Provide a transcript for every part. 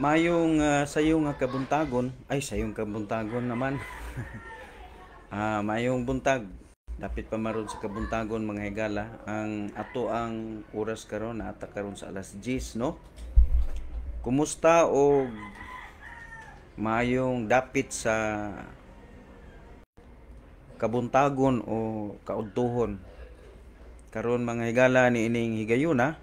Mayong uh, ah, sayong nga kabuntagon, ay sayong kabuntagon naman. ah, uh, mayong buntag. dapat pa maron sa kabuntagon mga higala. Ang ato ang oras karon na ata karon sa alas 10, no? Kumusta o mayong dapit sa kabuntagon o kaudtuhon karon mga higala ni ining higayuna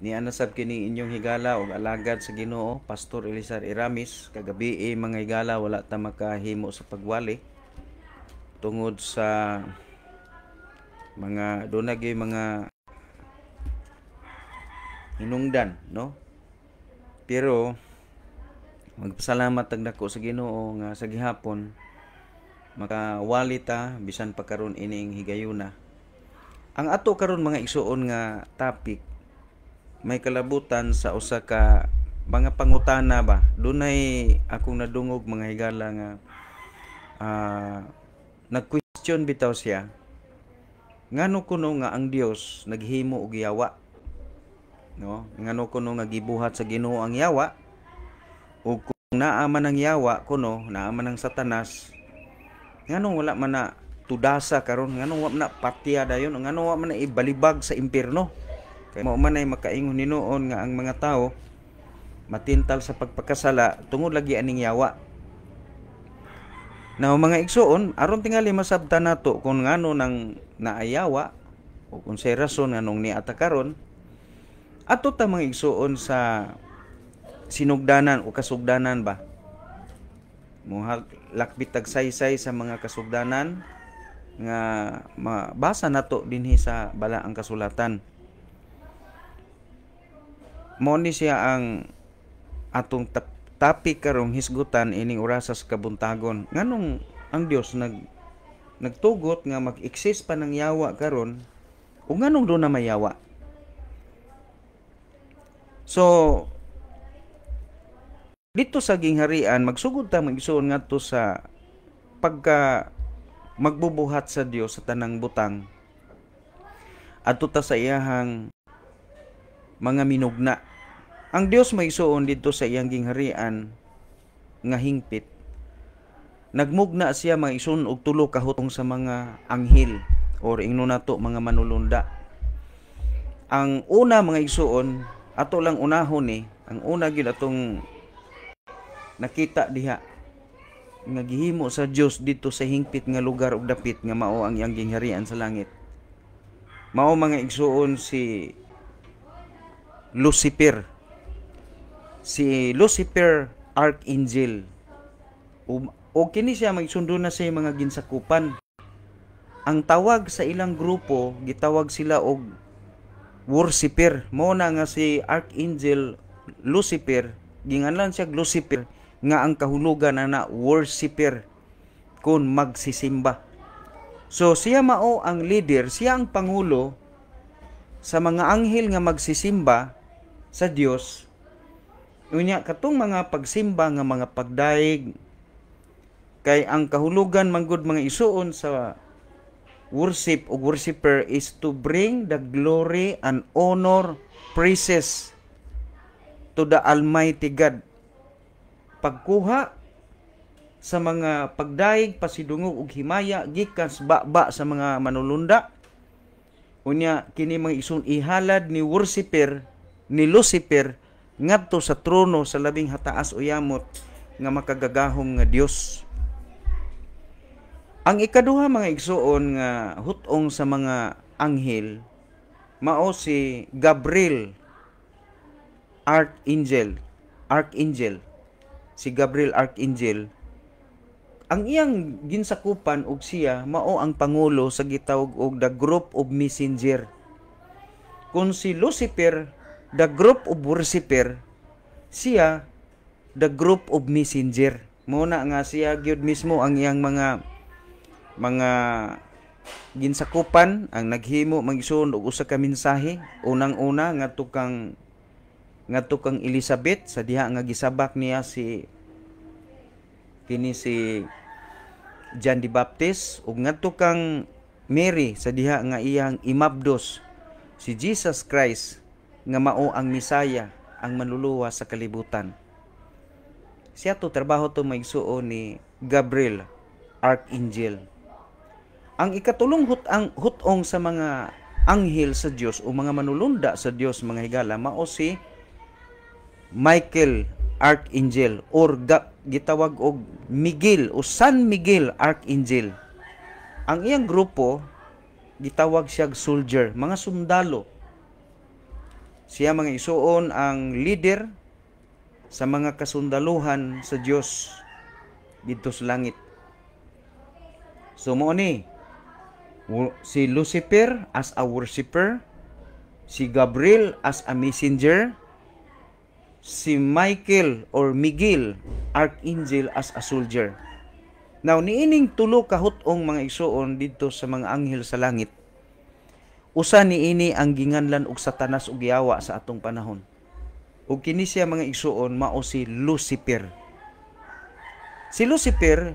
ni anasab kini inyong higala og alagad sa Ginoo, Pastor Elizar Iramis. Kagabi eh, mga higala wala ta makahimo sa pagwali tungod sa mga dunagi mga hinungdan, no? Pero magpasalamat tag nako sa Ginoo nga sa gihapon makawali ta bisan pa karon ining higayuna. Ang ato karon mga isuon nga topic may kalabutan sa usa ka mga pangutana ba dunay akong nadungog mga higala nga uh, nag-question bitaw siya ngano kuno nga ang Dios naghimo og yawa no ngano kuno nga gibuhat sa Ginoo ang yawa ug kung naa man ang yawa kuno naa man ang satanas ngano wala man na tudasa karon ngano wa man na patya dayon ngano wa man na ibalibag sa impierno Kay mao man ay makaingon hinuon nga ang mga tao matintal sa pagpakasala tungod lagi aning yawa. Na mga igsoon, aron tingali masabta nato kung ngano nang naayawa o kung sa rason nganong ni atakaron. Ato ta mga igsoon sa sinugdanan o kasugdanan ba? Muhag lakbit tagsaysay sa mga kasugdanan nga mabasa nato dinhi sa balaang kasulatan. Moni siya ang atong tap topic karong hisgutan ining orasa sa kabuntagon. Nganong ang Dios nag nagtugot nga mag-exist pa ng yawa karon o nganong do na mayawa? So dito sa gingharian magsugod ta magsuon ngadto sa pagka magbubuhat sa Dios sa tanang butang adto ta sa iyahang mga minugna ang Dios may suon didto sa iyang gingharian nga hingpit. Nagmugna siya mga isun og tulo ka hutong sa mga anghel or ingno nato mga manulunda. Ang una mga igsuon ato lang unahon ni eh, ang una gyud atong nakita diha nga gihimo sa Dios didto sa hingpit nga lugar og dapit nga mao ang iyang gingharian sa langit. Mao mga igsuon si Lucifer si Lucifer Archangel. O, um, o kini siya magsundo na sa mga ginsakupan. Ang tawag sa ilang grupo gitawag sila og worshiper. Mo na nga si Archangel Lucifer, ginganlan siya Lucifer nga ang kahulugan na na worshiper kun magsisimba. So siya mao ang leader, siya ang pangulo sa mga anghel nga magsisimba sa Dios Unya katong mga pagsimba nga mga pagdaig kay ang kahulugan manggod mga isuon sa worship o worshiper is to bring the glory and honor praises to the Almighty God. Pagkuha sa mga pagdaig, pasidungog ug himaya gikan sa baba sa mga manulunda. Unya kini mga isun ihalad ni worshiper ni Lucifer ngadto sa trono sa labing hataas uyamot nga makagagahom nga Dios. Ang ikaduha mga igsuon nga hutong sa mga anghel mao si Gabriel Archangel Archangel si Gabriel Archangel ang iyang ginsakupan og siya mao ang pangulo sa gitawag og the group of messenger kun si Lucifer the group of worshipper siya the group of messenger muna nga siya gyud mismo ang iyang mga mga ginsakupan ang naghimo magsun og usa ka mensahe unang-una nga tukang nga tukang Elizabeth sa diha nga gisabak niya si kini si John the Baptist ug nga tukang Mary sa diha nga iyang imabdos si Jesus Christ nga mao ang Misaya ang manluluwa sa kalibutan. Siya to trabaho to maigsuo ni Gabriel Archangel. Ang ikatulong hut ang hutong sa mga anghel sa Dios o mga manulunda sa Dios mga higala mao si Michael Archangel or ga, gitawag og Miguel o San Miguel Archangel. Ang iyang grupo gitawag siya soldier, mga sundalo siya mga isuon ang leader sa mga kasundaluhan sa Dios dito sa langit. So ni si Lucifer as a worshipper, si Gabriel as a messenger, si Michael or Miguel archangel as a soldier. Now niining tulo kahutong mga isuon dito sa mga anghel sa langit usa niini ang ginganlan og Satanas og giyawa sa atong panahon. Ug kini siya mga igsuon mao si Lucifer. Si Lucifer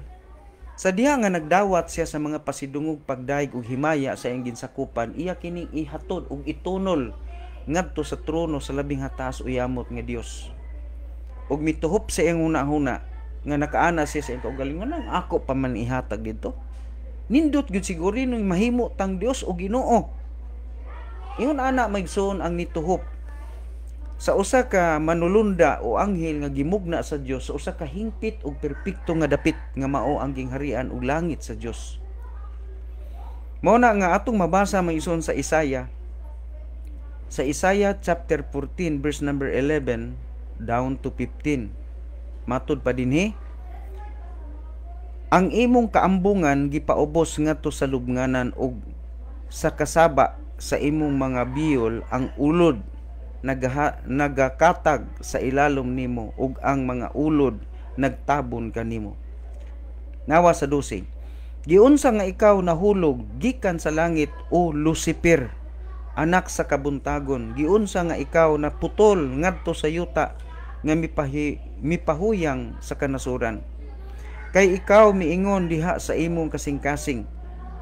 sa diha nga nagdawat siya sa mga pasidungog pagdayeg og himaya sa iyang ginsakupan, iya kining ihatod og itunol ngadto sa trono sa labing hataas uyamot nga Dios. Ug mituhop sa iyang una-una nga nakaana siya sa iyang kaugalingon ako pa man ihatag dito nindot gyud siguro nung mahimo tang Dios o Ginoo Ingon ana maigsoon ang nituhop sa usa ka manulunda o anghel nga gimugna sa Dios sa usa ka hingpit ug perpekto nga dapit nga mao ang gingharian ug langit sa Dios. Mao na nga atong mabasa may maison sa Isaya sa Isaya chapter 14 verse number 11 down to 15. Matud pa dinhi ang imong kaambungan gipaubos ngadto sa lubnganan ug sa kasaba sa imong mga biyol ang ulod nagaha, nagakatag sa ilalom nimo ug ang mga ulod nagtabon kanimo nawa sa 12 Giunsa nga ikaw nahulog gikan sa langit o Lucifer anak sa kabuntagon giunsa nga ikaw naputol ngadto sa yuta nga mipahi, mipahuyang sa kanasuran kay ikaw miingon diha sa imong kasing-kasing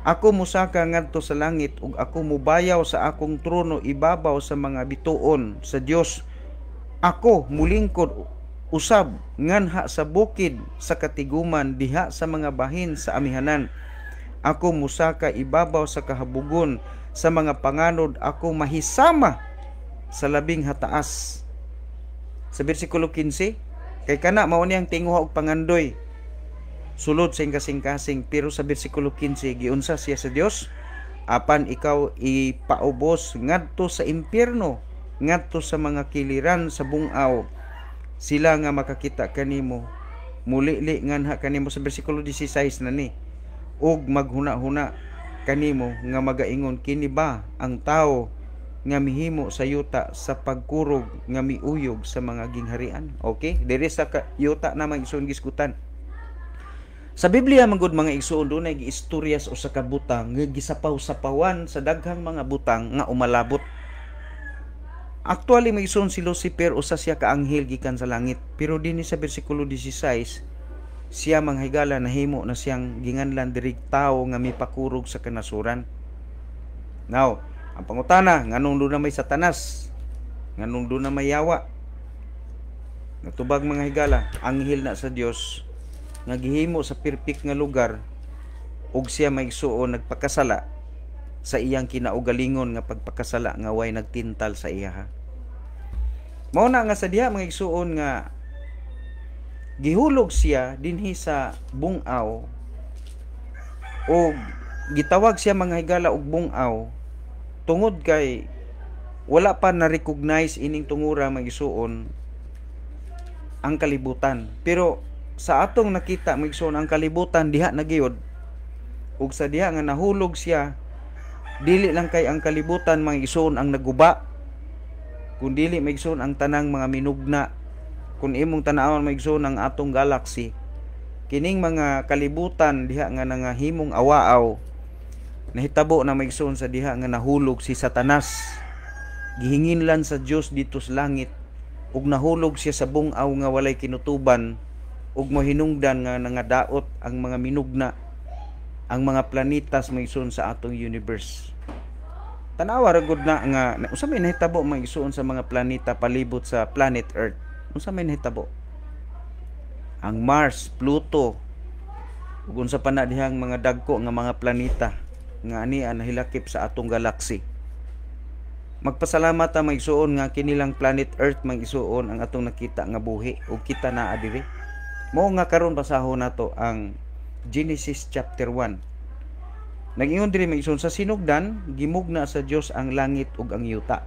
ako musaka ngadto sa langit ug ako mubayaw sa akong trono ibabaw sa mga bituon sa Dios. Ako mulingkod usab nganha sa bukid sa katiguman diha sa mga bahin sa amihanan. Ako musaka ibabaw sa kahabugon sa mga panganod ako mahisama sa labing hataas. Sa bersikulo 15, kay kana mao ni ang tinguha og pangandoy sulod sa kasing-kasing pero sa bersikulo 15 giunsa siya sa Dios apan ikaw ipaubos ngadto sa impierno ngadto sa mga kiliran sa bungaw sila nga makakita kanimo muli-li nganha kanimo sa bersikulo 16 na ni ug maghuna-huna kanimo nga magaingon kini ba ang tao nga mihimo sa yuta sa pagkurog nga miuyog sa mga gingharian okay dire sa yuta na mag isong giskutan sa Biblia mangod gud mga igsoon dunay giistorya sa usa ka butang nga gisapaw-sapawan sa daghang mga butang nga umalabot. Actually may igsoon si Lucifer o sa siya ka anghel gikan sa langit, pero dinhi sa bersikulo 16 siya manghigala nahimo na siyang ginganlan diri tawo nga mipakurog sa kanasuran. Now, ang pangutana nganong do na may satanas? Nganong do na may yawa? Natubag mga higala, anghel na sa Dios nga sa perfect nga lugar ug siya maigsuon nagpakasala sa iyang kinaugalingon nga pagpakasala nga way nagtintal sa iya. Mao na nga sa diha mga igsuon nga gihulog siya dinhi sa bungaw o gitawag siya mga higala og bungaw tungod kay wala pa na-recognize ining tungura mga igsuon ang kalibutan. Pero sa atong nakita migsoon ang kalibutan diha na giyod ug sa diha nga nahulog siya dili lang kay ang kalibutan migsoon ang naguba kun dili migsoon ang tanang mga minugna kun imong tanawon Migson ang atong galaxy kining mga kalibutan diha nga nangahimong awaaw nahitabo na migsoon sa diha nga nahulog si Satanas gihinginlan sa Dios dito sa langit ug nahulog siya sa bungaw nga walay kinutuban ug mahinungdan nga nangadaot ang mga minugna ang mga planetas maigsoon sa atong universe tanawa ra gud na nga unsa may nahitabo maigsoon sa mga planeta palibot sa planet Earth unsa may nahitabo ang Mars Pluto ug unsa pa dihang mga dagko nga mga planeta nga ani nahilakip sa atong galaxy magpasalamat ang isuon nga kinilang planet Earth maigsuon ang atong nakita nga buhi ug kita naa diri Mao nga karon basahon nato ang Genesis chapter 1. Nag-ingon diri magsun sa sinugdan, gimugna sa Dios ang langit ug ang yuta.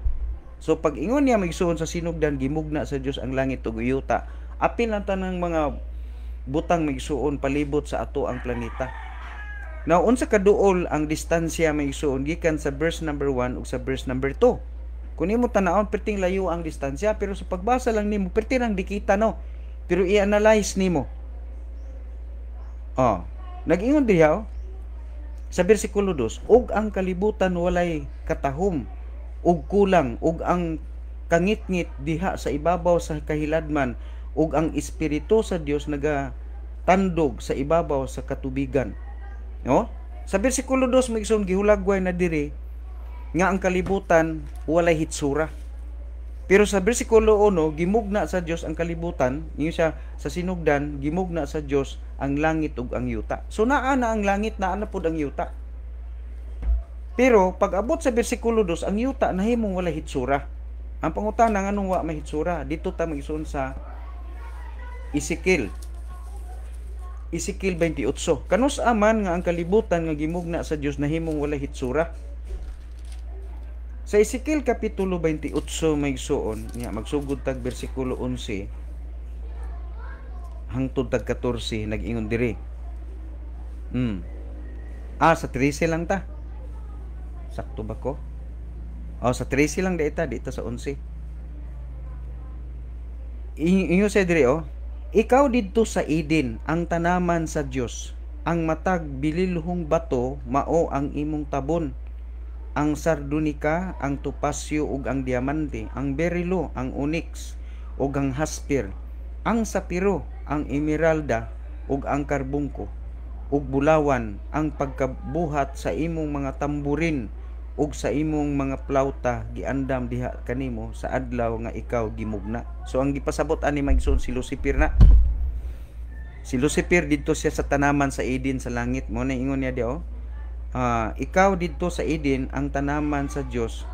So pag ingon niya magsuon sa sinugdan, gimugna sa Dios ang langit ug yuta. Apil ang tanang mga butang magsuon palibot sa ato ang planeta. Now unsa kaduol ang distansya magsuon gikan sa verse number 1 ug sa verse number 2. Kung nimo tanawon perting layo ang distansya pero sa pagbasa lang nimo perting ang dikita no pero i-analyze nimo. Oh, nag-ingon diha oh. Sa bersikulo 2, ug ang kalibutan walay katahom ug kulang ug ang kangitngit diha sa ibabaw sa kahiladman ug ang espiritu sa Dios naga tandog sa ibabaw sa katubigan. No? Oh, sa bersikulo 2 may gihulagway na diri nga ang kalibutan walay hitsura. Pero sa bersikulo 1, gimugna sa Dios ang kalibutan, inyo siya sa sinugdan, gimugna sa Dios ang langit ug ang yuta. So naa na ang langit, naa na pud ang yuta. Pero pag abot sa bersikulo 2, ang yuta nahimong wala hitsura. Ang pangutana nga anong wa may hitsura, dito ta magisun sa Ezekiel. Ezekiel 28. Kanus aman nga ang kalibutan nga gimugna sa Dios nahimong wala hitsura sa Ezekiel Kapitulo 28 may suon, niya, magsugod tag bersikulo 11, hangtod tag 14, nag-ingon diri. Hmm. Ah, sa 13 lang ta. Sakto ba ko? Oh, sa 13 lang dita, dito sa 11. Inyo sa dire oh, ikaw didto sa Eden, ang tanaman sa Dios, ang matag bililhong bato mao ang imong tabon ang sardunika, ang topasyo ug ang diamante, ang berilo, ang onyx ug ang hasper, ang sapiro, ang emeralda ug ang karbungko ug bulawan ang pagkabuhat sa imong mga tamburin ug sa imong mga plauta giandam diha kanimo sa adlaw nga ikaw gimugna so ang gipasabot ani magsoon si Lucifer na si Lucifer didto siya sa tanaman sa Eden sa langit mo na ingon niya dio oh uh, ikaw dito sa Eden ang tanaman sa Dios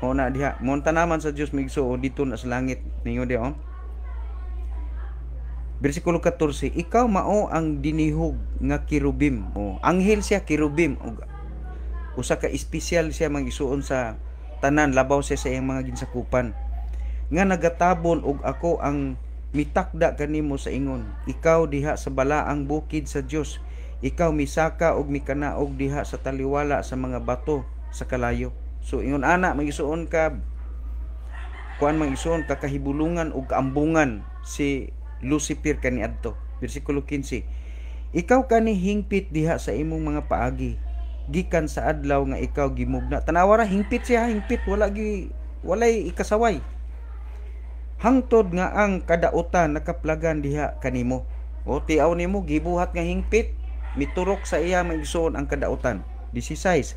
O na diha mo tanaman sa Dios migsuo dito na sa langit ninyo di oh Bersikulo 14, ikaw mao ang dinihog nga kirubim. O, anghel siya kirubim. O, usa ka espesyal siya magisuon sa tanan labaw siya sa iyang mga ginsakupan. Nga nagatabon og ako ang mitakda kanimo sa ingon. Ikaw diha sa balaang bukid sa Dios ikaw misaka og mikanaog diha sa taliwala sa mga bato sa kalayo so ingon ana magisuon ka kuan magisuon ka kahibulungan og kaambungan si Lucifer kaniadto bersikulo 15 ikaw kani hingpit diha sa imong mga paagi gikan sa adlaw nga ikaw gimugna tanawa ra hingpit siya hingpit wala gi walay ikasaway hangtod nga ang kadaotan nakaplagan diha kanimo o tiaw nimo gibuhat nga hingpit miturok sa iya maigsoon ang kadautan 16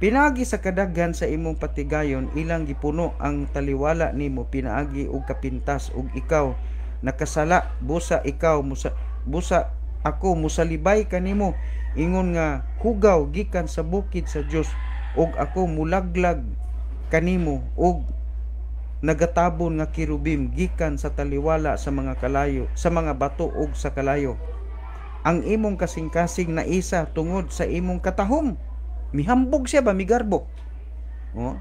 Pinaagi sa kadaghan sa imong patigayon ilang gipuno ang taliwala nimo pinaagi og kapintas og ikaw nakasala busa ikaw musa, busa ako musalibay kanimo ingon nga hugaw gikan sa bukid sa Dios og ako mulaglag kanimo og nagatabon nga kirubim gikan sa taliwala sa mga kalayo sa mga bato ug sa kalayo ang imong kasing-kasing na isa tungod sa imong katahom. Mihambog siya ba, migarbo? O?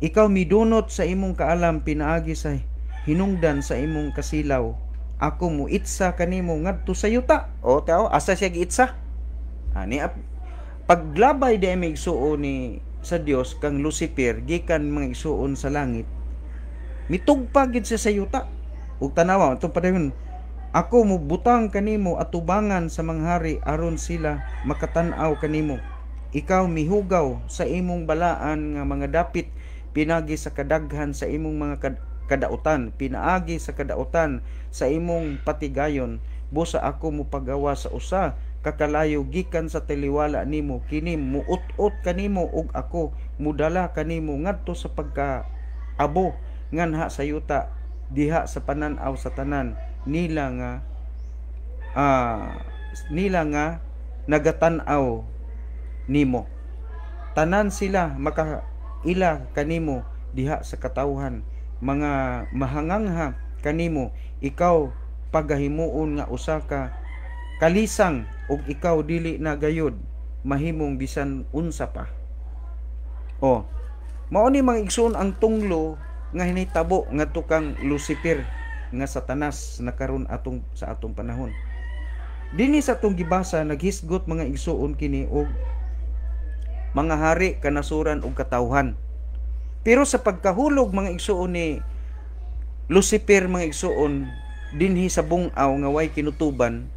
Ikaw midunot sa imong kaalam pinaagi sa hinungdan sa imong kasilaw. Ako mo itsa kanimo ngadto sa yuta. O tao, asa siya giitsa? Ani paglabay di may ni sa Dios kang Lucifer gikan mga igsuon sa langit mitugpa gid siya sa yuta ug tanawa tong padayon ako mo mubutang kanimo atubangan sa manghari aron sila makatanaw kanimo. Ikaw mihugaw sa imong balaan nga mga dapit pinagi sa kadaghan sa imong mga kadautan, pinaagi sa kadautan sa imong patigayon, busa ako mo pagawa sa usa kakalayo gikan sa taliwala nimo kini muut-ut kanimo ug ako mudala kanimo ngadto sa pagka abo nganha sa yuta diha sa panan-aw sa tanan nila nga uh, nila nga nagatanaw nimo tanan sila maka ila kanimo diha sa katauhan mga mahangangha kanimo ikaw pagahimuon nga usa ka kalisang ug ikaw dili na gayod mahimong bisan unsa pa oh mao ni mga igsoon ang tunglo nga hinitabo nga tukang Lucifer nga satanas nakaron atong sa atong panahon Dini sa atong gibasa naghisgot mga igsuon kini og mga hari kanasuran og katawhan pero sa pagkahulog mga igsuon ni Lucifer mga igsuon dinhi sa bungaw nga way kinutuban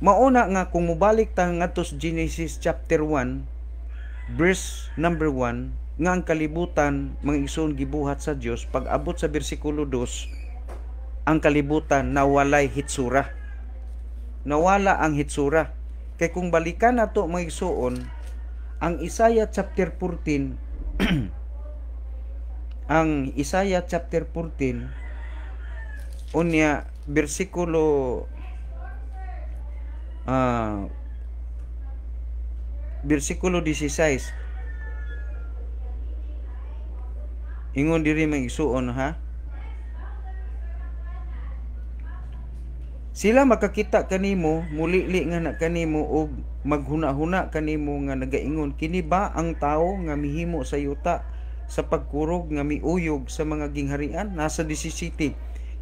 mauna nga kung mubalik ta ngadto sa Genesis chapter 1 verse number 1 nga ang kalibutan mga igsoon gibuhat sa Dios pag-abot sa bersikulo 2 ang kalibutan na walay hitsura. Nawala ang hitsura. Kay kung balikan nato mga isuon, ang Isaiah chapter 14 ang Isaiah chapter 14 unya bersikulo uh, ah, bersikulo 16 ingon diri mga isuon ha Sila makakita kanimo, mulili nga na kanimo og maghuna-huna kanimo nga nagaingon kini ba ang tao nga mihimo sa yuta sa pagkurog nga miuyog sa mga gingharian nasa 17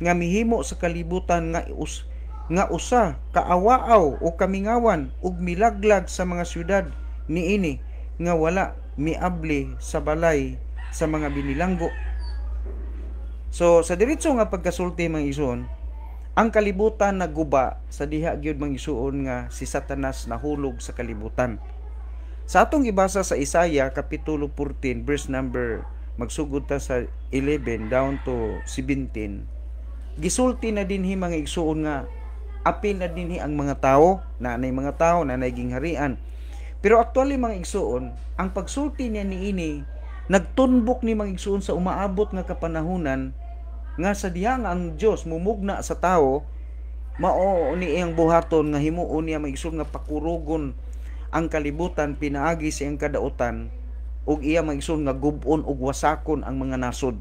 nga mihimo sa kalibutan nga us nga usa kaawaaw o kamingawan ug milaglag sa mga syudad niini nga wala miable sa balay sa mga binilanggo. So sa diretso nga pagkasulti mga ison, ang kalibutan naguba sa diha gyud mangisuon nga si Satanas nahulog sa kalibutan. Sa atong gibasa sa Isaiah kapitulo 14 verse number magsugod ta sa 11 down to 17. Gisulti na dinhi mga igsuon nga apil na dinhi ang mga tao, nanay mga tao, naging harian. Pero actually mga igsuon, ang pagsulti niya niini nagtunbok ni mga igsuon sa umaabot nga kapanahunan nga sa dihang ang Dios mumugna sa tao mao ni iyang buhaton nga himuon niya maigsud nga pakurugon ang kalibutan pinaagi sa iyang kadautan ug iya maigsud nga gubon ug wasakon ang mga nasod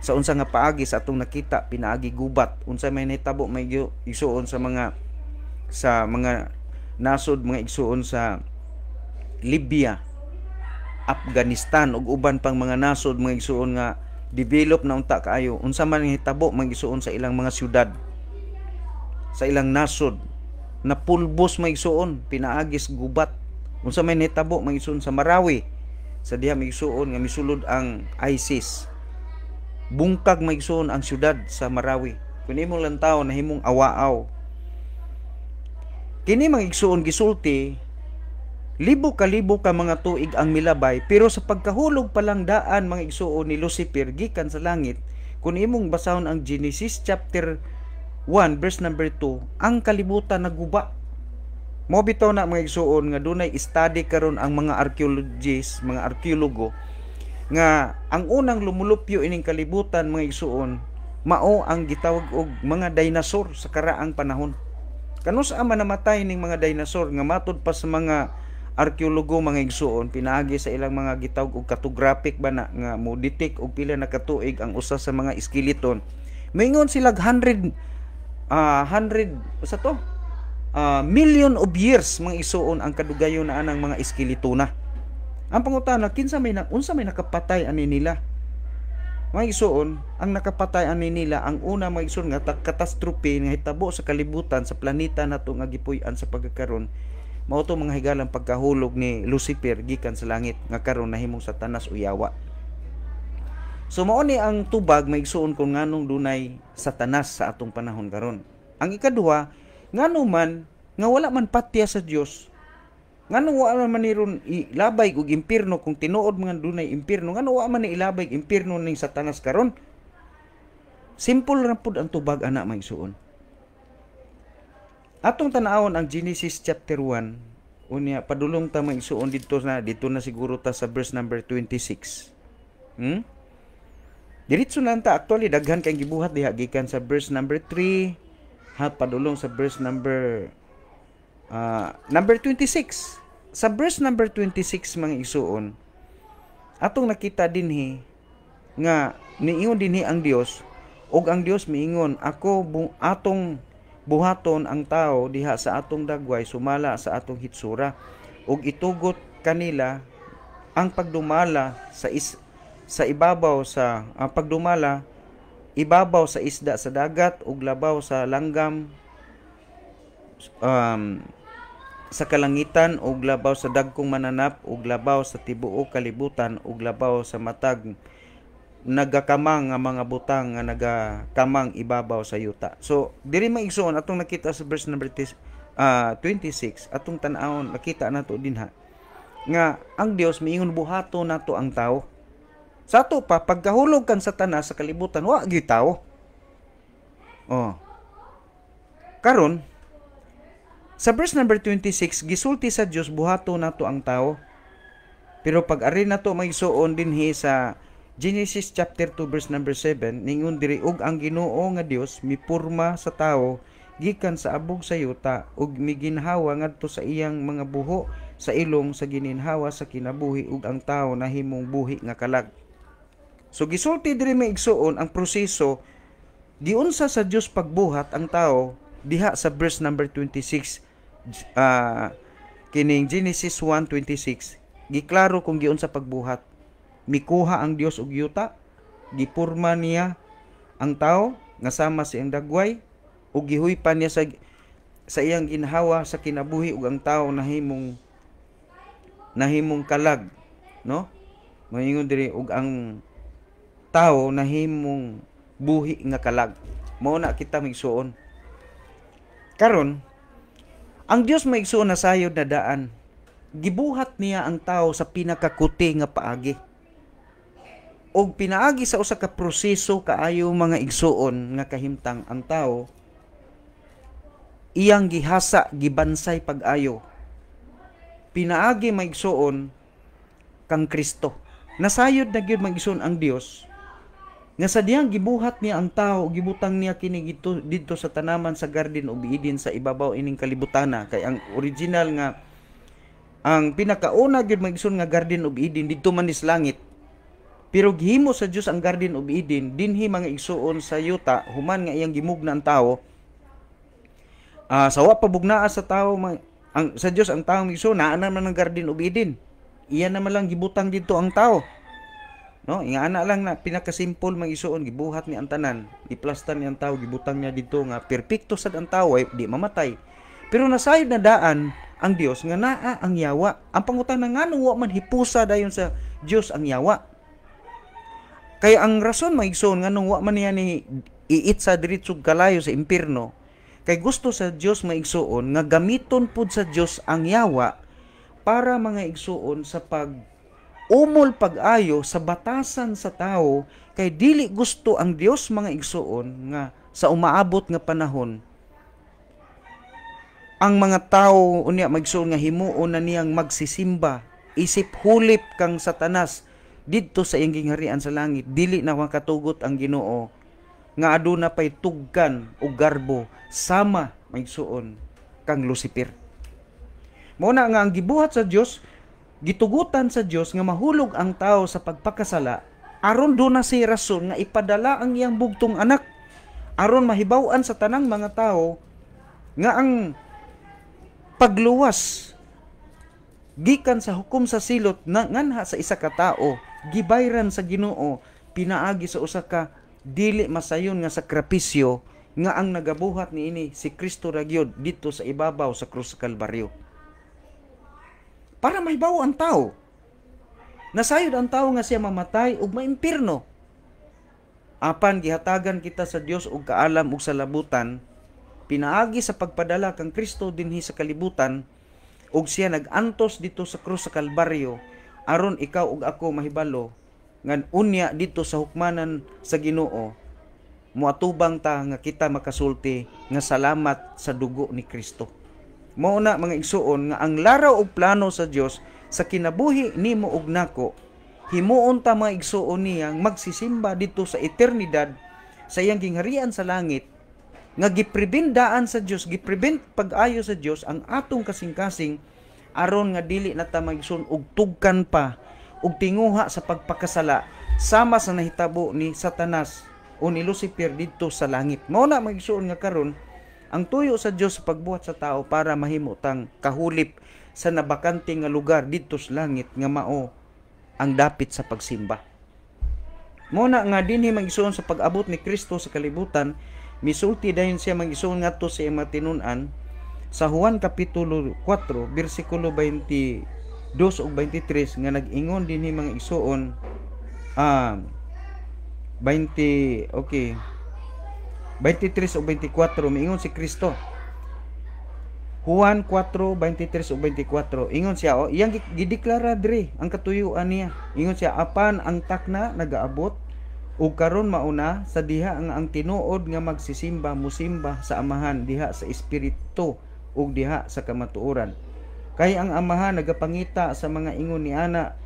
sa unsa nga paagi sa atong nakita pinaagi gubat unsa may nitabo may igsuon sa mga sa mga nasod mga igsuon sa Libya Afghanistan ug uban pang mga nasod mga igsuon nga develop na unta kaayo unsa man hitabo magisuon sa ilang mga syudad sa ilang nasod na pulbos magisuon pinaagis gubat unsa man hitabo magisuon sa Marawi sa diha magisuon nga misulod ang ISIS bungkag magisuon ang syudad sa Marawi kun imong lantaw himong awaaw kini mga gisulti Libo kalibo ka mga tuig ang milabay, pero sa pagkahulog palang daan mga igsuon ni Lucifer gikan sa langit, kun imong basahon ang Genesis chapter 1 verse number 2, ang kalibutan naguba. Mo bitaw na mga igsuon nga dunay study karon ang mga archaeologists, mga arkeologo nga ang unang lumulupyo ining kalibutan mga igsuon mao ang gitawag og mga dinosaur sa karaang panahon. Kanus ang namatay ning mga dinosaur nga matod pa sa mga arkeologo mga igsuon pinaagi sa ilang mga gitawag og cartographic ba na nga mo og pila na katuig ang usa sa mga skeleton moingon sila 100 uh, 100 usa to uh, million of years mga igsuon ang kadugayon na anang mga skeletona ang pangutana kinsa may na, unsa may nakapatay ani nila mga igsuon ang nakapatay ani nila ang una mga igsuon nga katastrophe nga hitabo sa kalibutan sa planeta nato nga gipuy-an sa pagkakaron mao to mga higalang pagkahulog ni Lucifer gikan sa langit nga karon nahimong Satanas uyawa. So mao ni ang tubag maigsuon kon nganong dunay Satanas sa atong panahon karon. Ang ikaduha, ngano man nga wala man patya sa Dios. Ngano wa man niron ilabay og impierno kung tinuod mga dunay impierno, ngano wa man ni ilabay impierno ning Satanas karon? Simple ra pud ang tubag ana maigsuon. Atong tanawon ang Genesis chapter 1 unya padulong ta maigsuon didto na dito na siguro ta sa verse number 26. Hmm? Diretso na ta actually daghan kay gibuhat diha gikan sa verse number 3 ha padulong sa verse number uh, number 26. Sa verse number 26 mga igsuon atong nakita dinhi nga niingon dinhi ang Dios og ang Dios miingon ako atong buhaton ang tao diha sa atong dagway sumala sa atong hitsura ug itugot kanila ang pagdumala sa is, sa ibabaw sa ang ah, pagdumala ibabaw sa isda sa dagat ug labaw sa langgam um, sa kalangitan ug labaw sa dagkong mananap ug labaw sa tibuok kalibutan ug labaw sa matag nagakamang nga mga butang nga nagakamang ibabaw sa yuta. So, diri maigsoon atong nakita sa verse number uh, ah, 26 atong tan-awon nakita nato dinha nga ang Dios miingon buhato nato ang tao. Sa ato pa pagkahulog kan sa tanas sa kalibutan wa gyud tao. Oh. Karon sa verse number 26 gisulti sa Dios buhato nato ang tao. Pero pag ari nato din hi sa Genesis chapter 2 verse number 7 ningon diri ug ang Ginoo nga Dios mipurma sa tawo gikan sa abog sa yuta ug miginhawa ngadto sa iyang mga buho sa ilong sa gininhawa sa kinabuhi ug ang tawo nahimong buhi nga kalag. So gisulti diri maigsuon ang proseso diunsa sa Dios pagbuhat ang tao diha sa verse number 26 uh, ah, kining Genesis 1:26 giklaro kung giunsa pagbuhat mikuha ang Dios og yuta gipurma niya ang tao nga sama siyang dagway ug gihuypan niya sa sa iyang ginhawa sa kinabuhi ug ang tao nahimong nahimong kalag no mahingon diri ug ang tao nahimong buhi nga kalag mao na kita migsuon karon ang Dios maigsuon na sayod na daan gibuhat niya ang tao sa pinakakuti nga paagi og pinaagi sa usa ka proseso kaayo mga igsuon nga kahimtang ang tao iyang gihasa gibansay pag-ayo pinaagi maigsuon kang Kristo nasayod na gyud maigsuon ang Dios nga sa diyang gibuhat niya ang tao gibutang niya kini dito, dito sa tanaman sa garden of Eden sa ibabaw ining kalibutana kay ang original nga ang pinakauna gyud maigsoon nga garden of Eden dito man is langit pero gihimo sa Dios ang Garden of Eden dinhi mga igsuon sa yuta human nga iyang gimugna ang tao. Uh, sa wa pabugnaa sa tao ang sa Dios ang tao miso naa man ang Garden of Eden. Iya man lang gibutang didto ang tao. No, nga ana lang na pinakasimple mga igsuon gibuhat ni ang tanan, giplastan ni ang tao, gibutang niya didto nga perpekto sad ang tao ay di mamatay. Pero nasayod na daan ang Dios nga naa ang yawa. Ang pangutan nga nganu wa man hipusa dayon sa Dios ang yawa kaya ang rason maigsoon nga nung wa man niya ni iit sa diritsog kalayo sa impirno, kay gusto sa Dios maigsoon nga gamiton pud sa Dios ang yawa para mga igsoon sa pag umol pag-ayo sa batasan sa tao kay dili gusto ang Dios mga igsoon nga sa umaabot nga panahon ang mga tao unya magsoon nga himuon na niyang magsisimba isip hulip kang satanas didto sa iyang gingharian sa langit dili na katugot ang Ginoo nga aduna pay tugkan o garbo sama magsuon kang Lucifer mo na nga ang gibuhat sa Dios gitugutan sa Dios nga mahulog ang tao sa pagpakasala aron do na si rason nga ipadala ang iyang bugtong anak aron mahibaw-an sa tanang mga tao nga ang pagluwas gikan sa hukom sa silot na nganha sa isa ka tao gibayran sa Ginoo pinaagi sa usa ka dili masayon nga sakripisyo nga ang nagabuhat niini si Kristo ra dito sa ibabaw sa krus sa Kalbaryo. Para mahibaw ang tao. Nasayod ang tao nga siya mamatay ug maimpirno. Apan gihatagan kita sa Dios og kaalam ug salabutan pinaagi sa pagpadala kang Kristo dinhi sa kalibutan ug siya nagantos dito sa krus sa Kalbaryo aron ikaw ug ako mahibalo ngan unya dito sa hukmanan sa Ginoo muatubang ta nga kita makasulti nga salamat sa dugo ni Kristo mao na mga igsuon nga ang laraw ug plano sa Dios sa kinabuhi nimo ug nako himuon ta mga igsuon niyang magsisimba dito sa eternidad sa iyang gingharian sa langit nga gipribindaan sa Dios giprevent pag-ayo sa Dios ang atong kasing-kasing aron nga dili na ta magsun-og tugkan pa og tinguha sa pagpakasala sama sa nahitabo ni Satanas o ni Lucifer didto sa langit. Mao na magsuon nga karon ang tuyo sa Dios sa pagbuhat sa tao para mahimo tang kahulip sa nabakante nga lugar didto sa langit nga mao ang dapit sa pagsimba. Muna nga dinhi magsuon sa pag-abot ni Kristo sa kalibutan misulti dayon siya magisuon to sa imong tinun-an sa Juan Kapitulo 4, bersikulo 22 ug 23 nga nag-ingon din ni mga igsoon ah, 20, okay, 23 o 24, miingon si Kristo. Juan 4, 23 o 24, ingon siya, o, iyang gideklara diri ang katuyuan niya. Ingon siya, apan ang takna nagaabot, ug karon mauna sa diha nga ang tinuod nga magsisimba musimba sa amahan diha sa espiritu ug diha sa kamatuoran. Kay ang amahan nagapangita sa mga ingon ni ana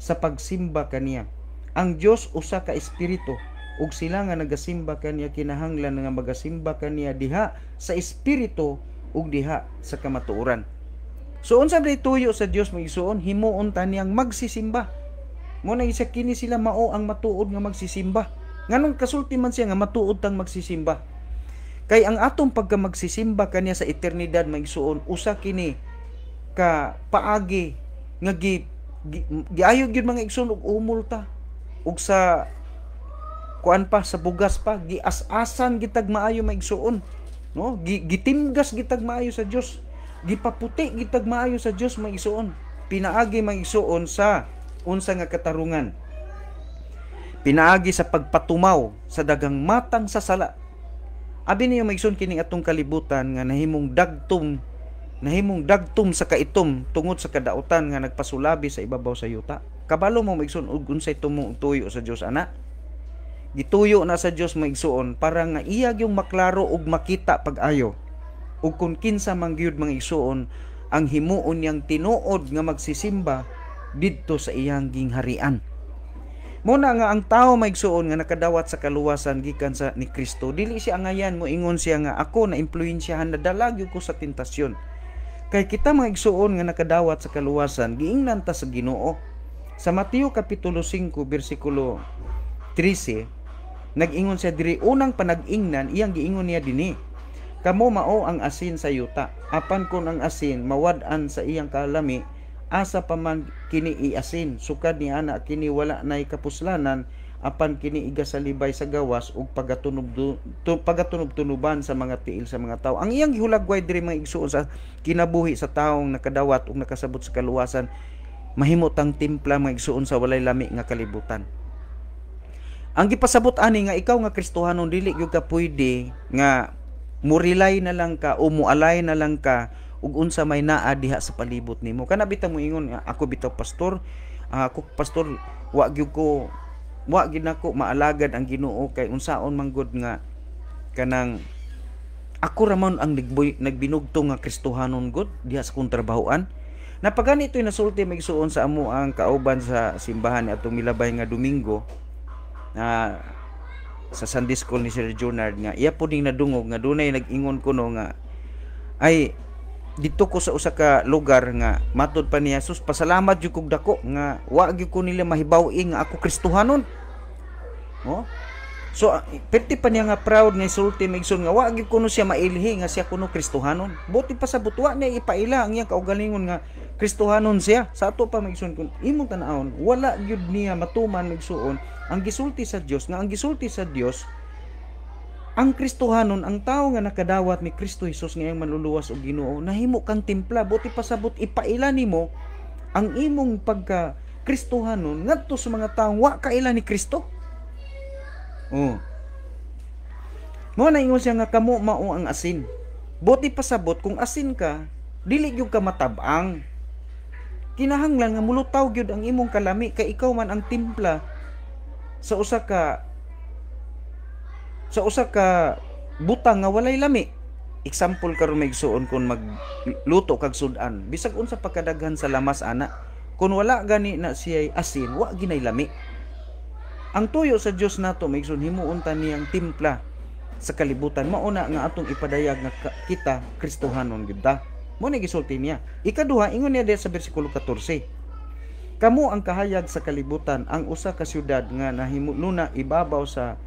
sa pagsimba kaniya. Ang Dios usa ka espiritu ug sila nga nagasimba kaniya kinahanglan nga magasimba kaniya diha sa espiritu ug diha sa kamatuoran. So unsa may tuyo sa Dios magisuon himuon ta niyang magsisimba. Mo na isa kini sila mao ang matuod nga magsisimba. Nganong kasulti man siya nga matuod tang magsisimba. Kay ang atong pagka magsisimba kaniya sa eternidad magsuon usa kini ka paagi nga gi, gi giayo gyud mga igsoon og umulta og sa kuan pa sa bugas pa gias-asan gitag maayo magsuon no gitimgas gitag maayo sa Dios gipaputi gitag maayo sa Dios maigsuon pinaagi maigsuon sa unsa nga katarungan pinaagi sa pagpatumaw sa dagang matang sa sala Abi niya maigsoon kining atong kalibutan nga nahimong dagtom nahimong dagtom sa kaitom tungod sa kadautan nga nagpasulabi sa ibabaw sa yuta. Kabalo mo maigsoon og unsay tumong tuyo sa Dios ana. Gituyo na sa Dios maigsoon para nga iya gyung maklaro og makita pag-ayo. Ug kun kinsa man gyud maigsoon ang himuon niyang tinuod nga magsisimba didto sa iyang gingharian. Muna nga ang tao may suon nga nakadawat sa kaluwasan gikan sa ni Kristo, dili siya angayan mo ingon siya nga ako na impluwensyahan na dalagyo ko sa tentasyon. Kay kita mga igsuon nga nakadawat sa kaluwasan giingnan ta sa Ginoo. Sa Mateo kapitulo 5 bersikulo 13 nagingon siya diri unang panag-ingnan iyang giingon niya dinhi kamo mao ang asin sa yuta apan kon ang asin mawad-an sa iyang kalami asa pa man kini iasin sukad ni ana kini wala nay kapuslanan apan kini iga sa libay sa gawas ug pagatunob pagatunob-tunuban sa mga tiil sa mga tao ang iyang gihulagway diri mga igsuon sa kinabuhi sa taong nakadawat ug nakasabot sa kaluwasan mahimo tang timpla mga igsuon sa walay lami nga kalibutan ang gipasabot ani nga ikaw nga Kristohanon dili gyud ka pwede nga murilay na lang ka o mualay na lang ka ug unsa may naa diha sa palibot nimo kana bitaw mo ingon ako bitaw pastor uh, ako pastor wa gyud ko wa gid maalagad ang Ginoo kay unsaon man gud nga kanang ako ramon ang nagboy, nagbinugtong nga Kristohanon gud diha sa kong trabahoan napagani ito'y nasulti magsuon sa amo ang kauban sa simbahan ni atong milabay nga Domingo na sa Sunday School ni Sir Jonard nga iya po ding nadungog nga dunay nagingon ingon kuno nga ay dito ko sa usa ka lugar nga matod pa ni Jesus pasalamat jud kog dako nga wa gyud ko nila mahibaw-i nga ako Kristohanon no so ah, perti pa niya nga proud ni sulti migsun nga wa ko no siya mailhi nga siya kuno Kristohanon buti pa sa butwa niya ipaila ang iyang kaugalingon nga Kristohanon siya sa ato pa migsun kun imong tan wala gyud niya matuman migsuon ang gisulti sa Dios nga ang gisulti sa Dios ang Kristohanon ang tao nga nakadawat ni Kristo Hesus ngayong manluluwas og Ginoo nahimo kang timpla buti pasabot ipaila nimo ang imong pagka Kristohanon ngadto sa mga tawo wa kaila ni Kristo oh mo na ingon siya nga kamo mao ang asin buti pasabot kung asin ka dili gyud ka matabang kinahanglan nga mulutaw gyud ang imong kalami kay ikaw man ang timpla sa usa ka sa usa ka butang nga walay lami example karon may kun magluto kag sudan bisag unsa pagkadaghan sa lamas ana kun wala gani na siya asin wa ginay lami ang tuyo sa Dios nato may himuon ta niyang timpla sa kalibutan mauna nga atong ipadayag nga kita Kristohanon gyud ta mo ni gisulti niya ikaduha ingon niya sa bersikulo 14 kamo ang kahayag sa kalibutan ang usa ka syudad nga nahimuluna ibabaw sa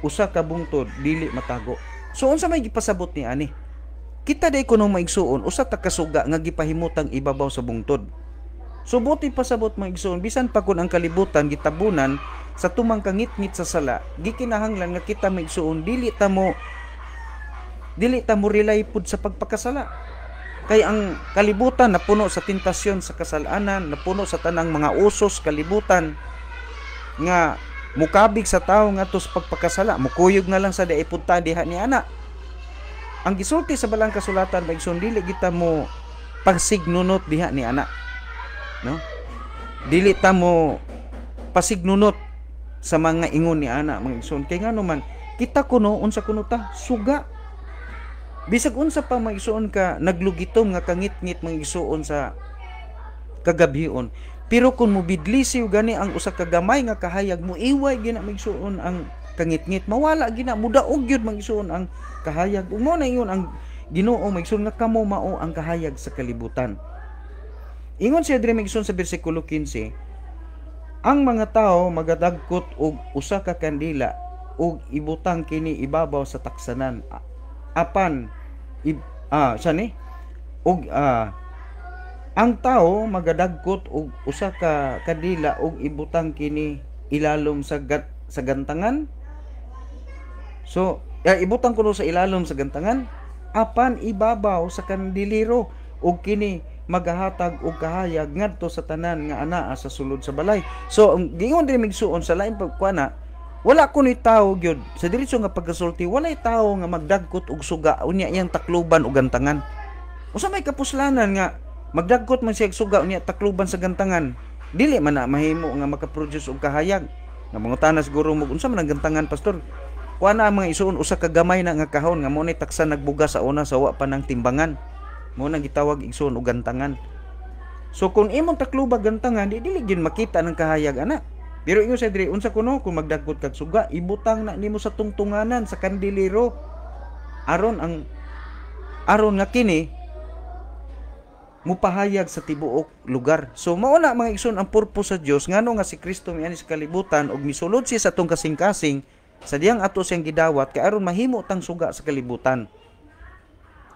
usa ka bungtod dili matago. So unsa may gipasabot ni ani? Kita day kuno maigsuon usa ta kasuga nga gipahimutang ibabaw sa bungtod. So buti pasabot maigsuon bisan pa kun ang kalibutan gitabunan sa tumang kangitngit sa sala, gikinahanglan nga kita maigsuon dili ta mo dili ta mo rely pud sa pagpakasala. Kay ang kalibutan napuno sa tintasyon sa kasalanan, napuno sa tanang mga usos kalibutan nga mukabig sa tao nga tos pagpakasala mukuyog na lang sa daipunta diha ni ana ang gisulti sa balang kasulatan magsun dili kita mo pagsignunot diha ni ana no dili ta mo pasignunot sa mga ingon ni ana magsun kay ngano man kita kuno unsa kuno ta suga bisag unsa pa magsuon ka naglugitom nga kangit-ngit magsuon sa kagabion pero kung mubidlisi gani ang usa ka gamay nga kahayag mo iway gina magsuon ang kangitngit mawala gina mudaog gyud magsuon ang kahayag ug mo na iyon ang Ginoo magsuon nga kamo mao ang kahayag sa kalibutan. Ingon siya diri magsuon sa bersikulo 15, ang mga tao magadagkot og usa ka kandila og ibutang kini ibabaw sa taksanan apan ib, ah, siya ni og ah, ang tao magadagkot og usa ka kadila og ibutang kini ilalom sa gat, sa gantangan. So, ya, ibutang kuno sa ilalom sa gantangan apan ibabaw sa kandiliro og kini magahatag og kahayag ngadto sa tanan nga anaa sa sulod sa balay. So ang gingon diri migsuon sa lain pagkuana, wala ko ni tao gyud sa diretso nga pagkasulti, walay tao nga magdagkot og suga unya iyang takluban og gantangan. Usa may kapuslanan nga magdagkot man siya suga niya takluban sa gantangan dili man na mahimo nga makaproduce og kahayag na mga tanas mo unsa man ang gantangan pastor kuha na ang mga isuon usa ka gamay na nga kahon nga mo ni taksan nagbuga sa una sa wa pa ng timbangan mo na gitawag igsuon og gantangan so kung imong takluba gantangan di dili gyud makita ng kahayag ana pero ingon sa diri unsa kuno kung magdagkot kag suga ibutang na nimo sa tungtunganan sa kandilero aron ang aron nga kini mupahayag sa tibuok lugar. So mao na mga igsoon ang purpose sa Dios ngano nga si Kristo miani sa kalibutan og misulod siya sa atong kasing-kasing sa diyang ato siyang gidawat kay aron mahimo tang suga sa kalibutan.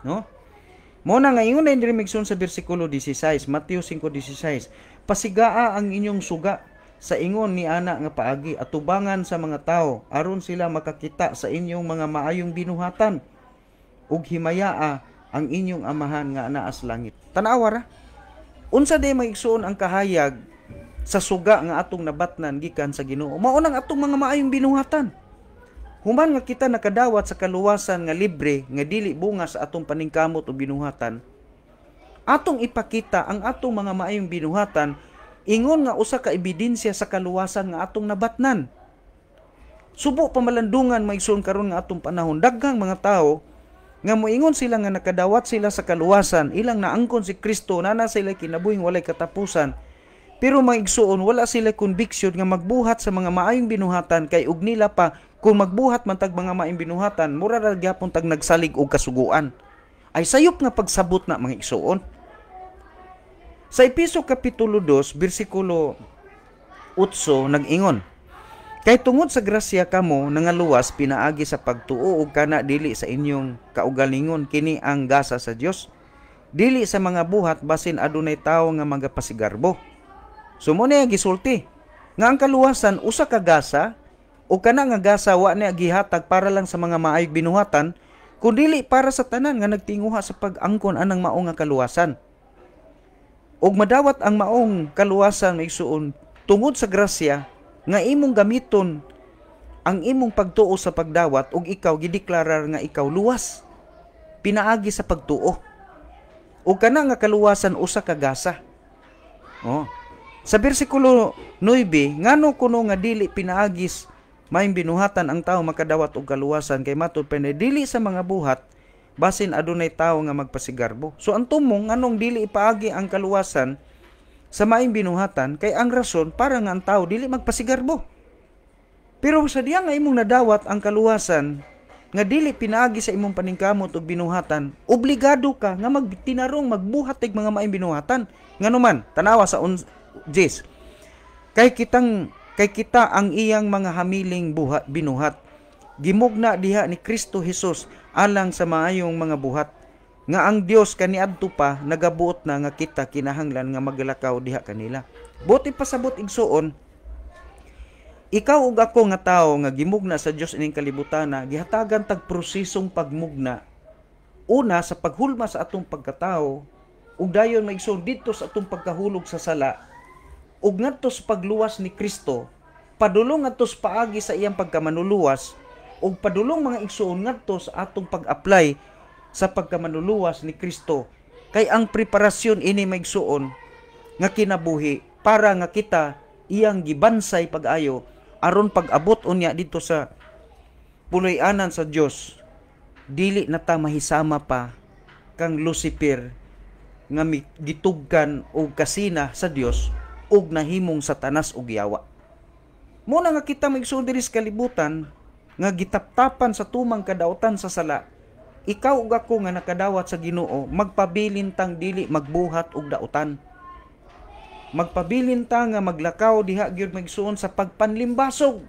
No? Mo na nga ingon na indiri migsoon sa bersikulo 16, Mateo 5:16. Pasigaa ang inyong suga sa ingon ni ana nga paagi atubangan sa mga tao aron sila makakita sa inyong mga maayong binuhatan ug himayaa ang inyong amahan nga anaa langit. Tanawa ra. Unsa day maigsuon ang kahayag sa suga nga atong nabatnan gikan sa Ginoo? Mao nang atong mga maayong binuhatan. Human nga kita nakadawat sa kaluwasan nga libre nga dili bunga sa atong paningkamot o binuhatan, atong ipakita ang atong mga maayong binuhatan ingon nga usa ka ebidensya sa kaluwasan nga atong nabatnan. Subo pamalandungan maigsoon karon nga atong panahon daghang mga tao nga moingon sila nga nakadawat sila sa kaluwasan ilang naangkon si Kristo nana na sila kinabuhing walay katapusan pero maigsuon wala sila conviction nga magbuhat sa mga maayong binuhatan kay og nila pa kung magbuhat man tag mga maayong binuhatan mura ra gyapon tag nagsalig og kasuguan ay sayop nga pagsabot na mga igsuon sa Episo Kapitulo 2, bersikulo 8, nag-ingon, Kay tungod sa grasya kamo nangaluwas pinaagi sa pagtuo og kana dili sa inyong kaugalingon kini ang gasa sa Dios. Dili sa mga buhat basin adunay tawo nga magapasigarbo. Sumo niya gisulti nga ang kaluwasan usa ka gasa o kana nga gasa wa niya gihatag para lang sa mga maayog binuhatan kun dili para sa tanan nga nagtinguha sa pag-angkon anang maong nga kaluwasan. Ug madawat ang maong kaluwasan may suon tungod sa grasya nga imong gamiton ang imong pagtuo sa pagdawat ug ikaw gideklarar nga ikaw luwas pinaagi sa pagtuo ug kana nga kaluwasan usa ka gasa oh sa bersikulo 9 ngano kuno nga dili pinaagis may binuhatan ang tao makadawat og kaluwasan kay matud pa dili sa mga buhat basin adunay tao nga magpasigarbo so ang tumong anong dili ipaagi ang kaluwasan sa maing binuhatan kay ang rason para nga ang tao dili magpasigarbo. Pero sa diya nga imong nadawat ang kaluwasan nga dili pinaagi sa imong paningkamot og binuhatan, obligado ka nga magtinarong magbuhat og mga maayong binuhatan. Nganuman, tanawa sa on Jis. Kay kitang kay kita ang iyang mga hamiling buhat binuhat. Gimugna diha ni Kristo Hesus alang sa maayong mga buhat nga ang Dios kaniadto pa nagabuot na nga kita kinahanglan nga maglakaw diha kanila. Buti pasabot igsuon ikaw ug ako nga tawo nga gimugna sa Dios ining kalibutana gihatagan tag prosesong pagmugna una sa paghulma sa atong pagkatao ug dayon maigsoon didto sa atong pagkahulog sa sala ug ngadto sa pagluwas ni Kristo padulong ngadto sa paagi sa iyang pagkamanuluwas ug padulong mga igsuon ngadto sa atong pag-apply sa pagkamanuluwas ni Kristo kay ang preparasyon ini maigsuon nga kinabuhi para nga kita iyang gibansay pag-ayo aron pag-abot unya dito sa puloy-anan sa Dios dili na ta mahisama pa kang Lucifer nga gitugkan og kasina sa Dios og nahimong satanas og yawa muna nga kita maigsuon diri sa kalibutan nga gitaptapan sa tumang kadautan sa sala ikaw ug ako nga nakadawat sa Ginoo magpabilintang dili magbuhat og dautan magpabilinta nga maglakaw diha gyud magsuon sa pagpanlimbasog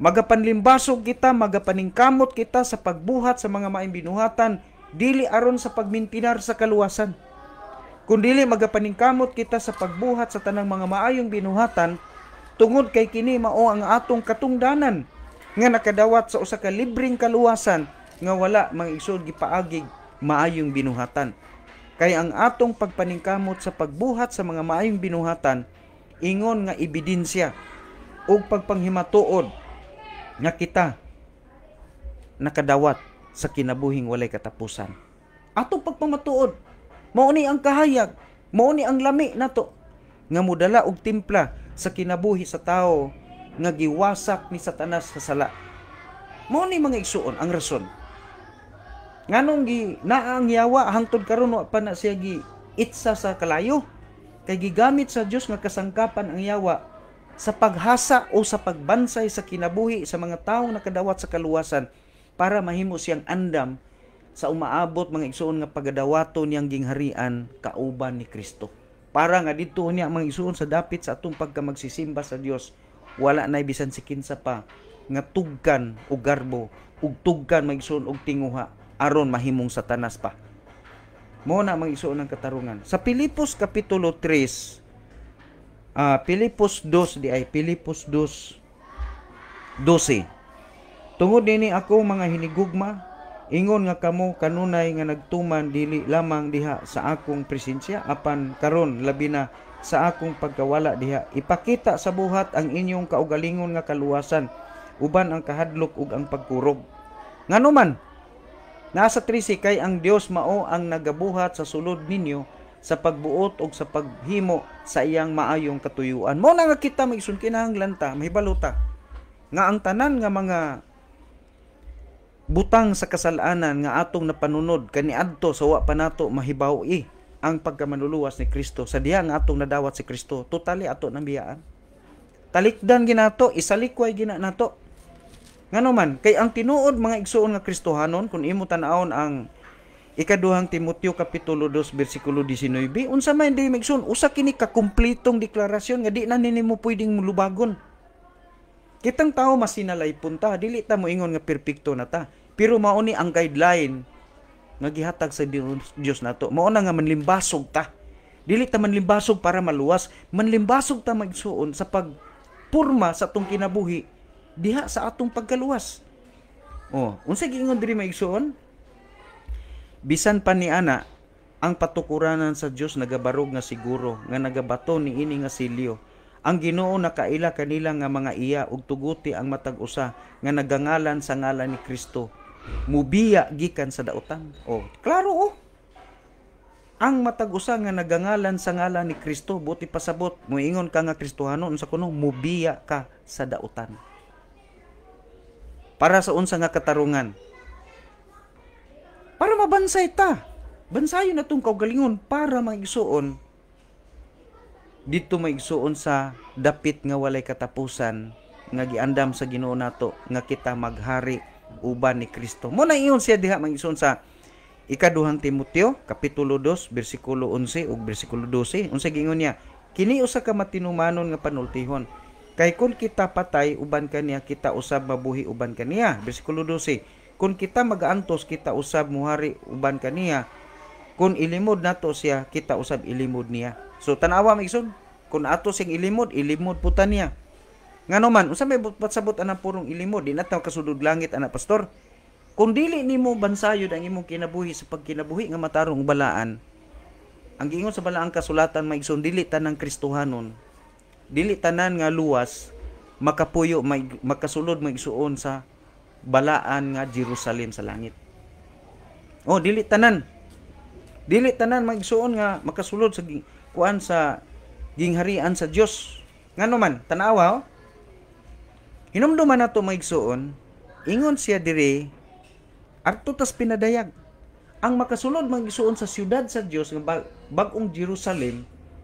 magapanlimbasog kita magapaningkamot kita sa pagbuhat sa mga maayong binuhatan dili aron sa pagmintinar sa kaluwasan kun dili magapaningkamot kita sa pagbuhat sa tanang mga maayong binuhatan tungod kay kini mao ang atong katungdanan nga nakadawat sa usa ka libreng kaluwasan nga wala mangisod gipaagig maayong binuhatan. Kay ang atong pagpaningkamot sa pagbuhat sa mga maayong binuhatan ingon nga ebidensya ug pagpanghimatuod nga kita nakadawat sa kinabuhing walay katapusan. Atong pagpamatuod mao ang kahayag, mao ang lami nato nga mudala og timpla sa kinabuhi sa tao nga giwasak ni Satanas sa sala. Mao ni mga igsuon ang rason nganong gi naa yawa hangtod karon wa pa na siya gi itsa sa kalayo kay gigamit sa Dios nga kasangkapan ang yawa sa paghasa o sa pagbansay sa kinabuhi sa mga tawo nakadawat sa kaluwasan para mahimo siyang andam sa umaabot mga igsoon nga pagadawaton niyang gingharian kauban ni Kristo. Para nga dito niya mga igsoon sa dapit sa atong pagkamagsisimba sa Dios, wala na bisan si kinsa pa nga tugkan o garbo ug tugkan mga igsoon og tinguha aron mahimong satanas pa mo na mga isuon ng katarungan sa Pilipos kapitulo 3 uh, ah, Pilipos 2 di ay Pilipos 2 12 tungod nini ako mga hinigugma ingon nga kamo kanunay nga nagtuman dili lamang diha sa akong presensya apan karon labi na sa akong pagkawala diha ipakita sa buhat ang inyong kaugalingon nga kaluwasan uban ang kahadlok ug ang pagkurog nganuman Nasa trisikay ang Dios mao ang nagabuhat sa sulod ninyo sa pagbuot og sa paghimo sa iyang maayong katuyuan. Mo na nga kita magsun kinahanglan ta, mahibalo nga ang tanan nga mga butang sa kasalanan nga atong napanunod kaniadto sa wa pa nato mahibaw mahibawi ang pagkamanluluwas ni Kristo sa diha nga atong nadawat si Kristo totally ato nang biyaan talikdan ginato isalikway gina nato Ngano man kay ang tinuod mga igsuon nga Kristohanon kun imo tan-awon ang ikaduhang Timoteo kapitulo 2 bersikulo 19 unsa man day magsun usa kini ka kumpletong deklarasyon nga di na nimo pwedeng mulubagon kitang tao masinalay punta dili ta mo ingon nga perpekto na ta pero mao ni ang guideline nga gihatag sa Dios nato mao na nga manlimbasog ta dili ta manlimbasog para maluwas manlimbasog ta magsuon sa pagpurma sa tong kinabuhi diha sa atong pagkaluwas. Oh, unsa giingon diri maigsoon? Bisan pa ni ana ang patukuranan sa Dios nagabarog nga siguro nga nagabato ni ini nga silyo. Ang Ginoo nakaila kanila nga mga iya ug tuguti ang matag usa nga nagangalan sa ngalan ni Kristo. Mubiya gikan sa daotan. Oh, klaro oh. Ang matag usa nga nagangalan sa ngalan ni Kristo buti pasabot moingon ka nga Kristohano unsa kuno mubiya ka sa daotan para sa unsa nga katarungan. Para mabansay ta. Bansayon na tong kaugalingon para maigsuon dito maigsuon sa dapit nga walay katapusan nga giandam sa Ginoo nato nga kita maghari uban ni Kristo. Mo na iyon siya diha maigsuon sa ikaduhang Timoteo kapitulo 2 bersikulo 11 ug bersikulo 12 unsa gingon niya kini usa ka matinumanon nga panultihon Kay kung kita patay, uban kaniya, kita usab mabuhi uban kaniya. Bersikulo 12. Kung kita magantos, kita usab muhari uban kaniya. Kung ilimod nato siya, kita usab ilimod niya. So tanawa migsun, kung ato sing ilimod, ilimod puta niya. Ngano man, unsa may patsabot anang purong ilimod, di nataw kasudod langit anak pastor. Kung dili nimo bansayod ang imong kinabuhi sa pagkinabuhi nga matarong balaan, ang giingon sa balaang kasulatan maigsoon dili tanang Kristohanon dili tanan nga luwas makapuyo may, makasulod may sa balaan nga Jerusalem sa langit. Oh, dili tanan. Dili tanan may nga makasulod sa kuan sa gingharian sa Dios. Ngano man tanawa oh. man nato maigsuon ingon siya diri adto pinadayag ang makasulod magisuon sa siyudad sa Dios nga bag- bag-ong Jerusalem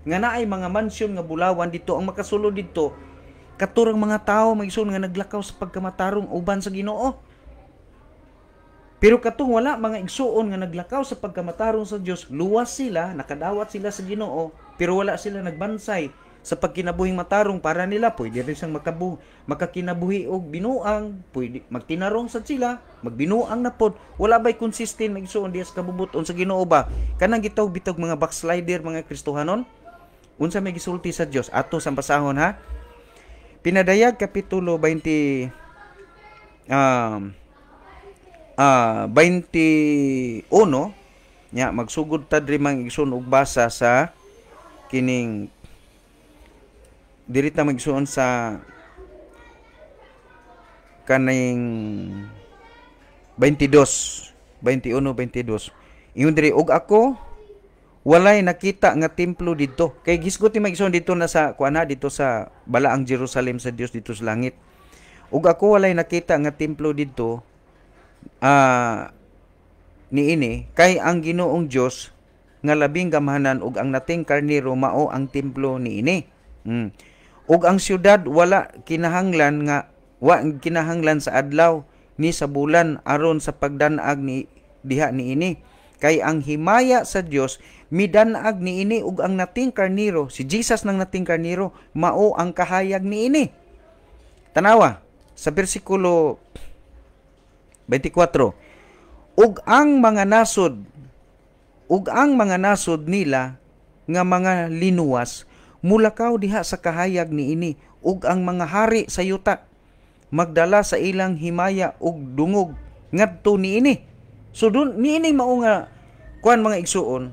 nga naay mga mansyon nga bulawan dito ang makasulod dito katurang mga tao magsun nga naglakaw sa pagkamatarong uban sa Ginoo. Pero katong wala mga igsuon nga naglakaw sa pagkamatarong sa Dios, luwas sila, nakadawat sila sa Ginoo, pero wala sila nagbansay sa pagkinabuhing matarong para nila pwede rin siyang makabu makakinabuhi og binuang pwede magtinarong sad sila magbinuang na pod wala bay consistent nga igsuon diya kabubuton sa Ginoo ba kanang gitaw bitog mga backslider mga Kristohanon unsa may gisulti sa Dios ato sa basahon ha Pinadayag kapitulo 20 um, uh, ah, 21 nya magsugod ta diri mang igsoon og basa sa kining diri ta magsuon sa kaning 22 21 22 iyon diri og ako walay nakita nga templo didto kay gisgot ni Maigsoon dito na sa kuana dito sa balaang Jerusalem sa Dios dito sa langit ug ako walay nakita nga templo didto uh, ah, ini kay ang Ginoong Dios nga labing gamhanan ug ang nating karniro mao ang templo niini mm. ug ang siyudad wala kinahanglan nga wa kinahanglan sa adlaw ni sa bulan aron sa pagdanag ni diha ni ini Kay ang himaya sa Dios midanag ni ini ug ang nating karniro, si Jesus nang nating karniro, mao ang kahayag ni ini. Tanawa, sa bersikulo 24, ug ang mga nasod ug ang mga nasod nila nga mga linuwas mulakaw diha sa kahayag ni ini ug ang mga hari sa yuta magdala sa ilang himaya ug dungog ngadto ni ini So dun niining mao nga kuan mga igsuon,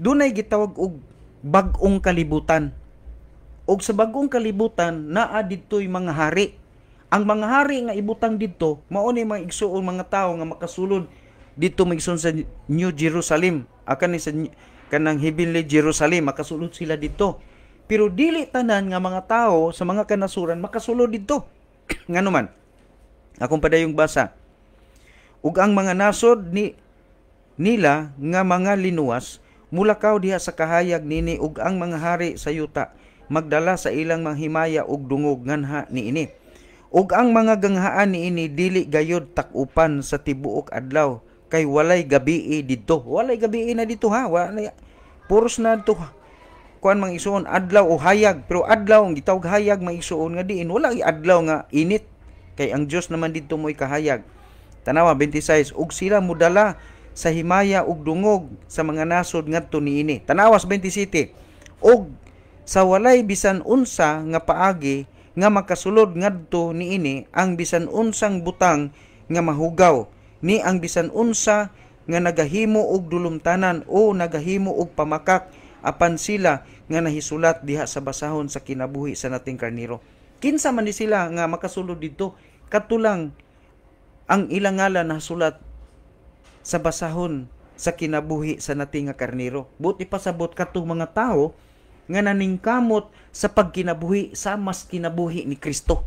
dunay gitawag og bag-ong kalibutan. Og sa bag-ong kalibutan naa didtoy mga hari. Ang mga hari nga ibutang didto mao ni mga igsuon mga tawo nga makasulod dito migsun sa New Jerusalem akan ni sa kanang heavenly Jerusalem makasulod sila didto. pero dili tanan nga mga tao sa mga kanasuran makasulod didto. ngano man akong padayong basa ug ang mga nasod ni nila nga mga linuwas mulakaw diha sa kahayag nini ug ang mga hari sa yuta magdala sa ilang mga himaya ug dungog nganha niini ug ang mga ganghaan niini dili gayod takupan sa tibuok adlaw kay walay gabii didto walay gabii na dito ha walay puros na to kuan mang isuon adlaw o hayag pero adlaw ang gitawag hayag mang isuon nga diin wala adlaw nga init kay ang Dios naman didto mo'y kahayag Tanawa 26 ug sila mudala sa himaya ug dungog sa mga nasod ngadto niini. Tanawas 27 ug sa walay bisan unsa nga paagi nga makasulod ngadto niini ang bisan unsang butang nga mahugaw ni ang bisan unsa nga nagahimo og dulumtanan o nagahimo og pamakak apan sila nga nahisulat diha sa basahon sa kinabuhi sa nating karniro. Kinsa man ni sila nga makasulod didto katulang ang ilangala na sulat sa basahon sa kinabuhi sa nating nga karnero. Buti pa sabot katong mga tao nga naningkamot sa pagkinabuhi sa mas kinabuhi ni Kristo.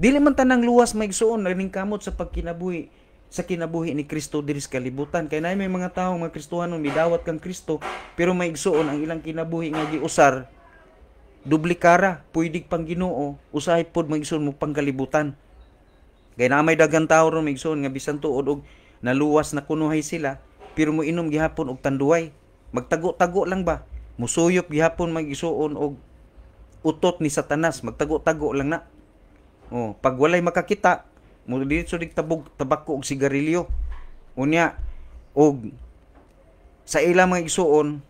Dili man tanang luwas may maigsuon naningkamot sa pagkinabuhi sa kinabuhi ni Kristo diri sa kalibutan. Kay nay may mga tao mga Kristohanon midawat kang Kristo pero may maigsuon ang ilang kinabuhi nga giusar dublikara, pwedig pang Ginoo, usahay pod maigsuon mo pang kalibutan. Kay na may daghang tao ron igsoon nga bisan tuod og naluwas na kunuhay sila pero mo inom gihapon og tanduway. Magtago-tago lang ba? Musuyop gihapon magisuon og utot ni Satanas, magtago-tago lang na. Oh, pag walay makakita, mo dito dig tabog tabako og sigarilyo. Unya og sa ila mga igsuon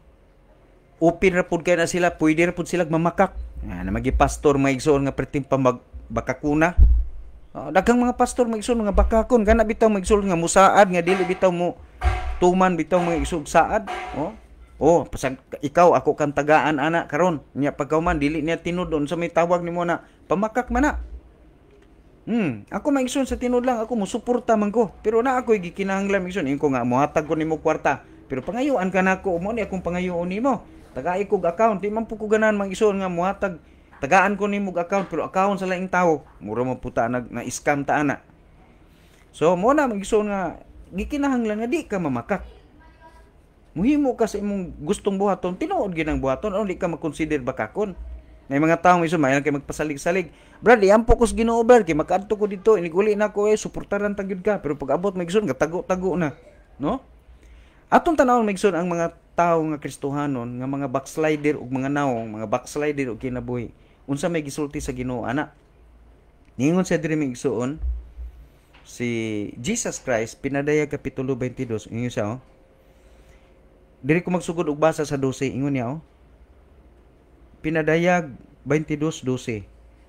open ra pud kay na sila, pwede ra pud sila mamakak. Ah, na magi pastor mga igsuon nga perting pamag bakakuna. Uh, daghang mga pastor magsul nga bakakon kana bitaw magsul nga musaad nga dili bitaw mo tuman bitaw mga isog saad oh oh pasag ikaw ako kan tagaan ana karon nya pagkaw man dili niya tinudon sa may tawag nimo na pamakak man na hmm ako magsul sa tinud lang ako mo suporta man ko pero na ako gikinahanglan magsul ingko nga muhatag ko nimo kwarta pero pangayuan ka nako na mo ni akong pangayoon nimo tagai kog account di man po ko ganan isun nga mohatag tagaan ko nimo account pero account sa laing tawo mura man puta nag na scam ta ana so mo na magison nga gikinahanglan nga di ka mamakak muhimo ka sa imong gustong buhaton tinuod gyud ang buhaton only ka makonsider bakakon may mga taong iso may kay magpasalig-salig brad ang focus Ginoo brad kay makaadto ko dito iniguli na ko eh suportaran ta gyud ka pero pag abot may gisun tago-tago na no atong tanawon may gisun ang mga tao nga Kristohanon nga mga backslider ug mga naong mga backslider og kinabuhi unsa may gisulti sa Ginoo ana ningon sa diri may igsuon si Jesus Christ pinadaya kapitulo 22 ingon siya oh diri ko magsugod og basa sa 12 ingon niya oh pinadaya 22 12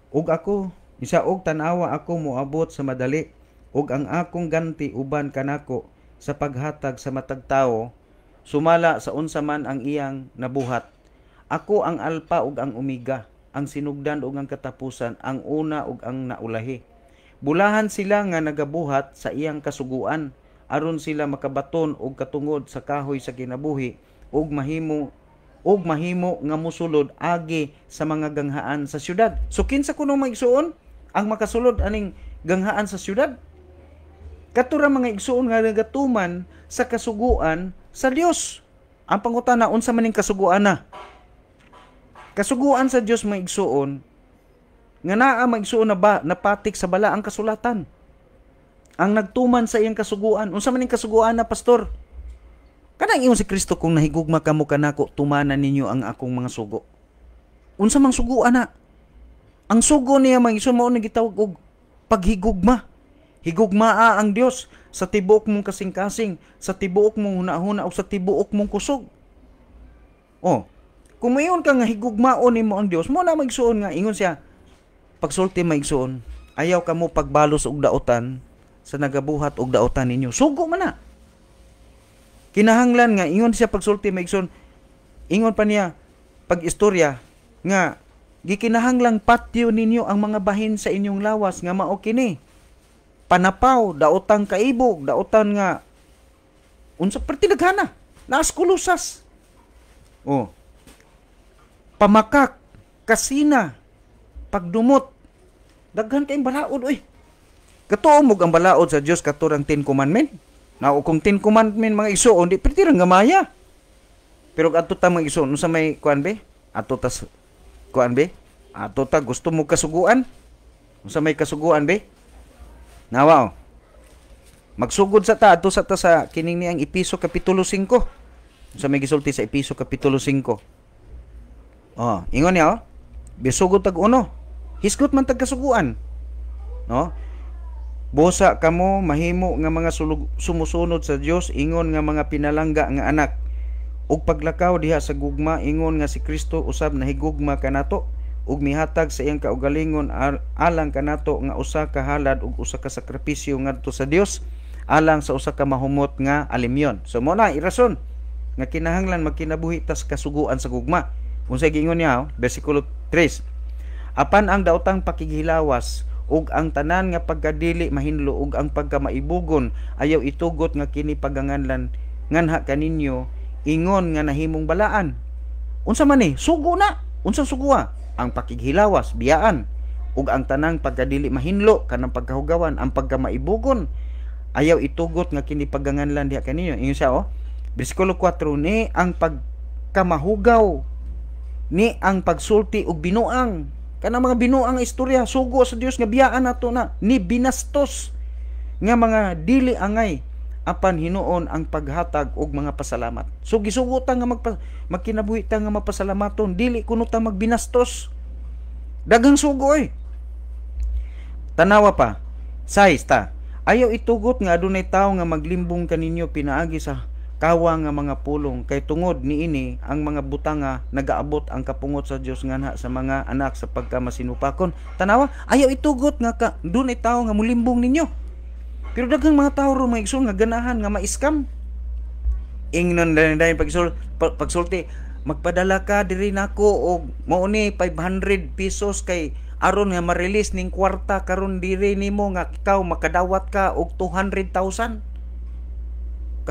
ug ako isa og tanawa ako moabot sa madali ug ang akong ganti uban kanako sa paghatag sa matag tawo sumala sa unsa man ang iyang nabuhat ako ang alpa ug ang omega ang sinugdan ug ang katapusan ang una ug ang naulahi bulahan sila nga nagabuhat sa iyang kasuguan aron sila makabaton og katungod sa kahoy sa kinabuhi ug mahimo ug mahimo nga musulod agi sa mga ganghaan sa syudad so kinsa kuno maigsuon ang makasulod aning ganghaan sa syudad katura mga igsuon nga nagatuman sa kasuguan sa Dios ang pangutana unsa man ning kasuguan na Kasuguan sa Dios maigsuon nga naa maigsuon na ba napatik sa bala ang kasulatan. Ang nagtuman sa iyang kasuguan, unsa man ning kasuguan na pastor? Kanang iyon si Kristo kung nahigugma kamo kanako tumanan ninyo ang akong mga sugo. Unsa mang sugo na? Ang sugo niya maigsuon mao gitawag og paghigugma. Higugmaa ang Dios sa tibuok mong kasing-kasing, sa tibuok mong hunahuna o sa tibuok mong kusog. Oh, kung mayon ka nga higugmaon mo ang Dios, mo na magsuon nga ingon siya. Pagsulti maigsuon, ayaw ka mo pagbalos og daotan sa nagabuhat og daotan ninyo. Sugo man na. Kinahanglan nga ingon siya pagsulti maigsuon, ingon pa niya pag istorya nga gikinahanglang patyo ninyo ang mga bahin sa inyong lawas nga mao kini. Panapaw, daotang kaibog, daotan nga unsa perti daghana, naas kulusas. Oh, pamakak, kasina, pagdumot. Daghan kayong balaod, uy. Katuo mo ang balaod sa Dios katurang Ten Commandment. Na kung Ten Commandment mga iso, di pwede rin gamaya. Pero ato ta mga igsoon, sa may kuan be? Ato ta kuan be? Ato ta gusto mo kasuguan? Unsa may kasuguan be? Nawa. Magsugod sa ta ato sa ta sa kining ang Episo kapitulo 5. Unsa may gisulti sa Episo kapitulo 5? Oh, ingon niya oh. Bisugod tag uno. Hisgot man tag kasuguan. No? Busa kamo mahimo nga mga sulug, sumusunod sa Dios ingon nga mga pinalangga nga anak. Ug paglakaw diha sa gugma ingon nga si Kristo usab nahigugma kanato ug mihatag sa iyang kaugalingon alang kanato nga usa ka halad ug usa ka sakripisyo ngadto sa Dios alang sa usa ka mahumot nga alimyon. So mo na irason nga kinahanglan magkinabuhi tas kasuguan sa gugma. Unsay giingon niya, oh, bersikulo 3. Apan ang daotang pakigilawas ug ang tanan nga pagkadili mahinlo ug ang pagkamaibugon ayaw itugot nga kini paganganlan nganha kaninyo ingon nga nahimong balaan. Unsa man ni, eh, sugo na. Unsa suguha? Ah? Ang pakighilawas, biyaan ug ang tanang pagkadili mahinlo kanang pagkahugawan ang pagkamaibugon ayaw itugot nga kini paganganlan diha kaninyo ingon siya oh bersikulo 4 ni ang pagkamahugaw ni ang pagsulti og binuang kana mga binuang istorya sugo sa Dios nga biyaan nato na ni binastos nga mga dili angay apan hinuon ang paghatag og mga pasalamat. So gisugutan nga magpa, magkinabuhi ta nga mapasalamaton dili kuno ta magbinastos. Daghang sugo oy. Eh. Tanawa pa. Size ta. Ayaw itugot nga adunay tawo nga maglimbong kaninyo pinaagi sa kawa nga mga pulong kay tungod niini ang mga butanga nagaabot ang kapungot sa Dios nganha sa mga anak sa pagka masinupakon tanawa ayaw itugot nga ka dunay tawo nga mulimbong ninyo pero daghang mga tawo ro mga igsoon nga ganahan nga ma-scam lang dai pagsul pagsulti magpadala ka diri nako og mao ni 500 pesos kay aron nga ma-release ning kwarta karon diri nimo nga ikaw makadawat ka og 200,000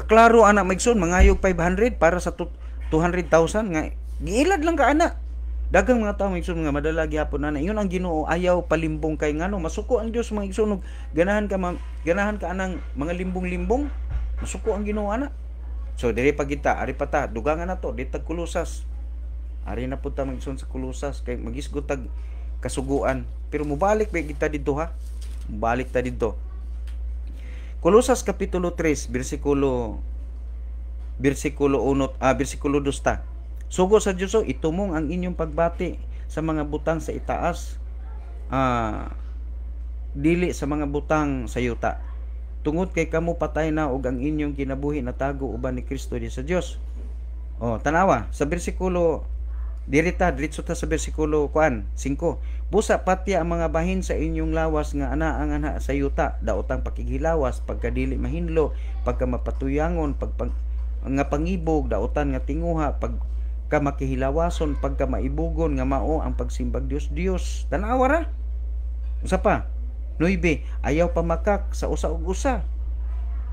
Kaklaro anak Maigson mangayog 500 para sa 200,000 nga giilad lang ka anak. Daghang mga tao Maigson nga madala gihapon ana. Iyon ang Ginoo ayaw palimbong kay ngano masuko ang Dios mga Igsoon ganahan ka ma, ganahan ka anang mga limbong-limbong. Masuko ang Ginoo ana. So dire pa kita ari pa ta dugangan nato to ditag kulusas. Ari na pud ta Maigson sa kulusas kay magisgot tag kasuguan. Pero mubalik ba kita dito ha? Mubalik ta dito Colosas kapitulo 3 bersikulo bersikulo 1 ah, bersikulo 2 ta. Sugo sa Dios itumong ang inyong pagbati sa mga butang sa itaas. Ah, dili sa mga butang sa yuta. Tungod kay kamo patay na og ang inyong ginabuhi na tago uban ni Kristo di sa Dios. Oh, tanawa sa bersikulo Dirita, ta diretso ta sa bersikulo kuan 5. Busa patya ang mga bahin sa inyong lawas nga ana ang ana sa yuta daotang pakighilawas pagkadili mahinlo pagka mapatuyangon pagpang nga pangibog daotan nga tinguha pag ka makihilawason pagka maibugon nga mao ang pagsimbag Dios Dios tanawa ra usa pa 9 ayaw pamakak sa usa ug usa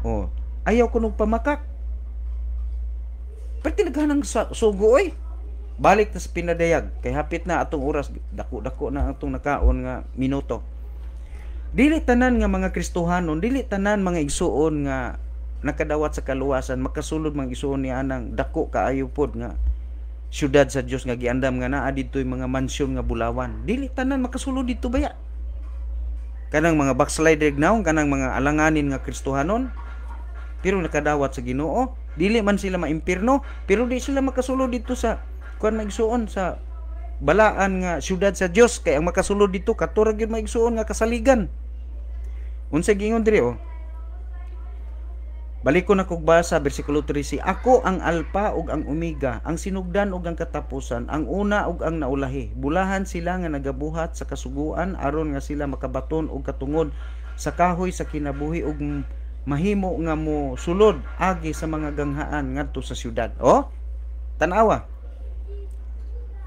oh ayaw kunog pamakak Pwede naghanang sugo oy. Eh balik na sa pinadayag kay hapit na atong oras dako-dako na atong nakaon nga minuto dili tanan nga mga Kristohanon dili tanan mga igsuon nga nakadawat sa kaluwasan makasulod mga igsuon ni anang dako kaayo pod nga syudad sa Dios nga giandam nga naa ditoy mga mansyon nga bulawan dili tanan makasulod dito baya kanang mga backslider now kanang mga alanganin nga Kristohanon pero nakadawat sa Ginoo dili man sila maimpirno pero di sila makasulod dito sa kuan maigsuon sa balaan nga siyudad sa Dios kay ang makasulod dito katurag gyud maigsuon nga kasaligan unsa gingon diri oh Balik ko na kog basa bersikulo 13. Ako ang alpa ug ang omega, ang sinugdan ug ang katapusan, ang una ug ang naulahi. Bulahan sila nga nagabuhat sa kasuguan aron nga sila makabaton og katungod sa kahoy sa kinabuhi ug mahimo nga mo sulod agi sa mga ganghaan ngadto sa siyudad Oh? Tanawa.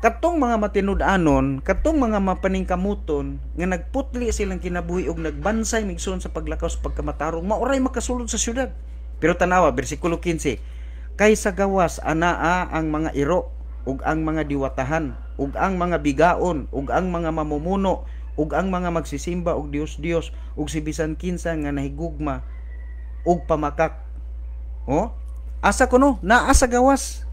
Katong mga matinud-anon, katong mga mapaningkamuton nga nagputli silang kinabuhi og nagbansay migsoon sa paglakaw sa pagkamatarong maoray makasulod sa syudad. Pero tanawa bersikulo 15, kaysa gawas anaa ang mga iro ug ang mga diwatahan ug ang mga bigaon ug ang mga mamumuno ug ang mga magsisimba og Dios Dios ug si bisan kinsa nga nahigugma ug pamakak. Oh? Asa kuno naa sa gawas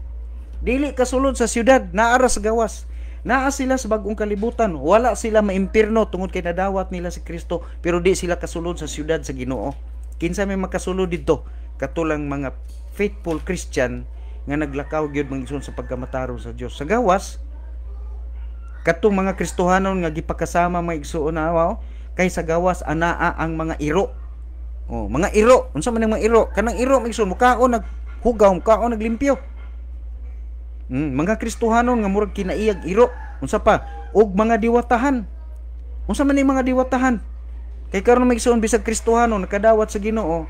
Dili kasulod sa siyudad, naa sa gawas. Naa sila sa bagong kalibutan. Wala sila maimpirno tungod kay nadawat nila si Kristo, pero di sila kasulod sa siyudad sa Ginoo. Kinsa may makasulod didto? Katulang mga faithful Christian nga naglakaw gyud mga sa pagkamataro sa Dios. Sa gawas, katong mga Kristohanon nga gipakasama mga igsoon na wow, kay sa gawas anaa ang mga iro. Oh, mga iro, unsa man ang mga iro? Kanang iro mga igsoon mukaon naghugaw, mukaon naglimpyo. Mm, mga Kristohanon nga murag kinaiyag iro unsa pa og mga diwatahan. Unsa man ning mga diwatahan? Kay karon may bisag Kristohanon nakadawat sa Ginoo.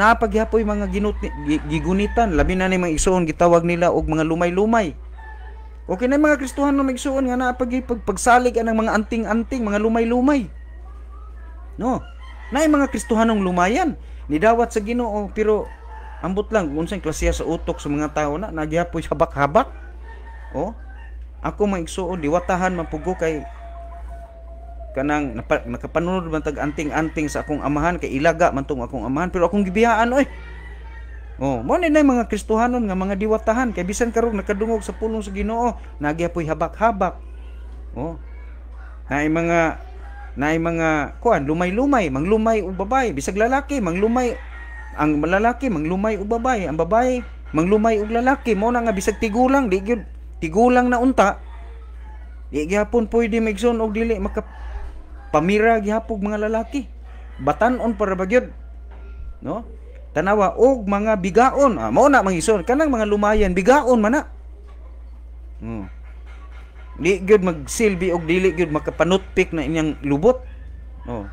Naapagyapoy mga ginut gigunitan labi na ni mga igsoon gitawag nila og mga lumay-lumay. Okay na mga Kristohanon may igsoon nga naapagpagsalig anang mga anting-anting, mga lumay-lumay. No. Naay mga Kristohanong lumayan ni dawat sa Ginoo pero ambot lang kung unsang klasiya sa utok sa mga tao na nagyapoy habak-habak oh ako maigsuon diwatahan mapugo kay kanang napa, nakapanunod man tag anting-anting sa akong amahan kay ilaga man tong akong amahan pero akong gibiyaan oy oh mo ni na mga Kristohanon nga mga diwatahan kay bisan karon nakadungog sa pulong sa Ginoo nagyapoy habak-habak oh naay mga naay mga kuan lumay-lumay manglumay og babay bisag lalaki manglumay ang lalaki manglumay og babae ang babae manglumay og lalaki mo na nga bisag tigulang di gyud tigulang na unta di gyapon pwede maigsoon og dili maka pamira gihapog mga lalaki batanon para ba gyud no tanawa og mga bigaon ah, mao na mangisod kanang mga lumayan bigaon mana na hmm. di gyud magsilbi og dili gyud makapanutpik na inyang lubot oh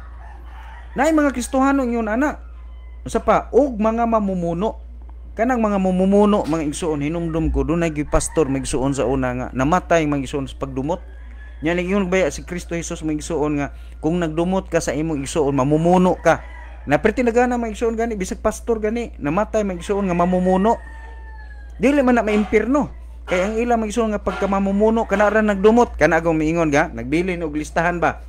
nay mga Kristohano yun ana Usa pa og mga mamumuno kanang mga mamumuno mga igsuon hinumdum ko dunay gi pastor magsuon sa una nga namatay mga igsuon sa pagdumot. Nya ningon baya si Kristo Jesus mga igsuon nga kung nagdumot ka sa imong igsuon mamumuno ka. Na pertinagana mga igsuon gani bisag pastor gani namatay mga igsuon nga mamumuno. Dili man na maimpirno. Kaya ang ilang magsuon nga pagka mamumuno, ra nagdumot kana agong miingon ga nagbilin og listahan ba.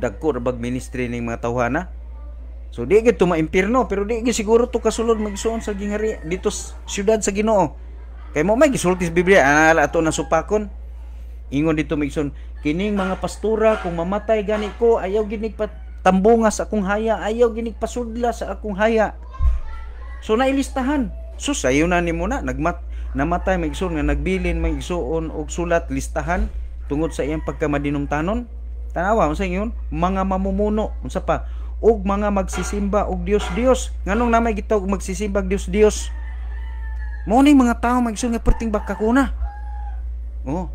Dagko ra bag ministry ning mga tawhana So di gid to maimpirno pero di gid siguro to kasulod magsuon sa gingari dito sa syudad sa Ginoo. Kay mo may gisulti sa Biblia ana ah, ato na supakon. Ingon dito migson kining mga pastura kung mamatay gani ko ayaw ginig tambunga sa akong haya ayaw ginig pasudla sa akong haya. So nailistahan. So sayo na ni muna nagmat namatay may nga nagbilin may igsoon og sulat listahan tungod sa iyang pagkamadinumtanon. Tanawa unsa yun? Mga mamumuno unsa pa og mga magsisimba og Dios Dios nganong namay gitawag magsisimba og Dios Dios mo ni mga tao magsun nga perting bakakuna oh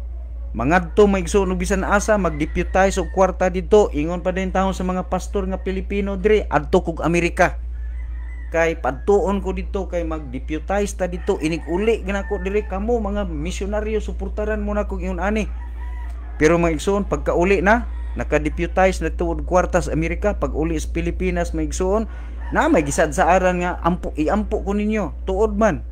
mangadto maigsoon og bisan asa magdeputize og kwarta didto ingon pa din taon sa mga pastor nga Pilipino dire adto kog Amerika kay padtuon ko dito kay magdeputize ta dito inig uli ginako dire kamo mga misyonaryo suportaran mo na kog iyon ani pero maigsoon pagkauli na Nakadeputize na tuod kwartas Amerika pag uli sa Pilipinas may igsuon na may gisad sa aran nga ampo iampo ko ninyo tuod man.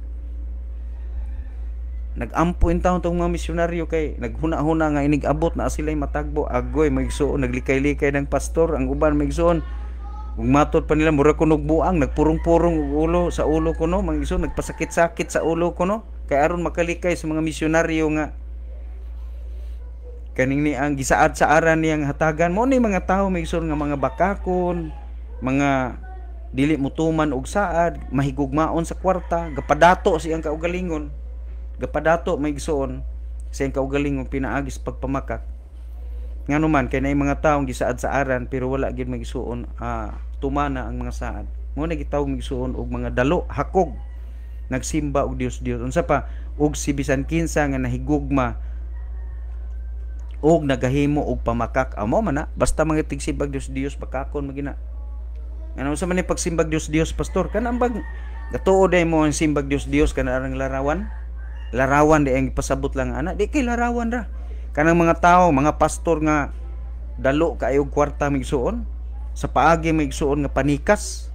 Nagampo in taon tong mga misyonaryo kay naghuna-huna nga inigabot na sila'y matagbo agoy maigsuon naglikay-likay ng pastor ang uban maigsuon Ug matod pa nila mura ko nagbuang, nagpurong-purong ulo sa ulo ko no, mga nagpasakit-sakit sa ulo ko no. Kay aron makalikay sa mga misyonaryo nga kaning ang gisaad sa aran niyang hatagan mo ni mga tawo may nga mga bakakon mga dili mutuman og saad mahigugmaon sa kwarta gapadato siyang kaugalingon gapadato may gisuon siyang kaugalingon pinaagis pagpamakak ngano man kay naay mga tawo gisaad sa aran pero wala gid may gisuon ah, tumana ang mga saad mo na gitaw may og mga dalo hakog nagsimba og Dios Dios unsa pa og si bisan kinsa nga nahigugma og nagahimo og pamakak amo man basta mga tigsimbag Dios Dios pakakon magina ano sa man ni pagsimbag Dios Dios pastor kan ang bag gatuo day mo ang simbag Dios Dios kan arang larawan larawan di ang pasabot lang ana di kay larawan ra kanang mga tao mga pastor nga dalo kaayog kwarta migsuon sa paagi migsuon nga panikas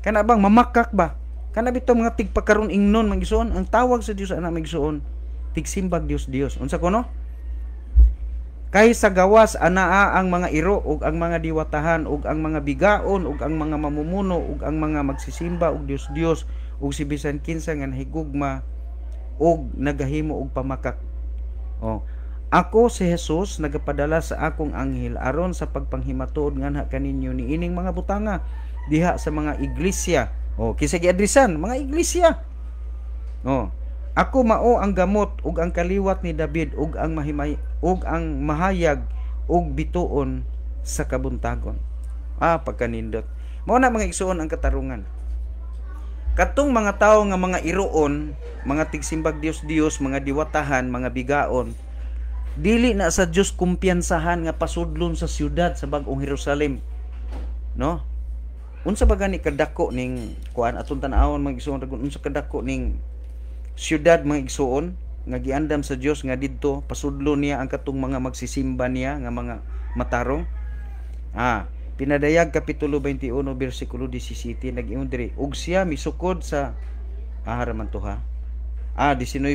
kan bang mamakak ba kan bitaw mga tigpakaron ingnon migsuon ang tawag sa Dios ana migsuon tigsimbag Dios Dios unsa no Kay sa gawas anaa ang mga iro ug ang mga diwatahan ug ang mga bigaon ug ang mga mamumuno ug ang mga magsisimba ug Dios-Dios ug si bisan kinsa nga nahigugma ug nagahimo ug pamakak. Oh, ako si Jesus nagapadala sa akong anghel aron sa pagpanghimatuod nganha kaninyo niining mga butanga diha sa mga iglesia. Oh, kisa giadresan mga iglesia. Oh. Ako mao ang gamot ug ang kaliwat ni David ug ang mahimay ug ang mahayag ug bituon sa kabuntagon. Ah pagkanindot. Mao na mga igsuon ang katarungan. Katong mga tawo nga mga iroon, mga tigsimbag Dios-Dios, mga diwatahan, mga bigaon, dili na sa Dios kumpiyansahan nga pasudlon sa siyudad sa bag-ong Jerusalem. No? Unsa ba gani kadako ning kuan atong tan aon mga igsoon unsa kadako ning siyudad mga igsuon nga giandam sa Dios nga didto pasudlo niya ang katong mga magsisimba niya nga mga matarong ah pinadayag kapitulo 21 bersikulo 17 nagiundri ug siya misukod sa aharaman tuha ah 19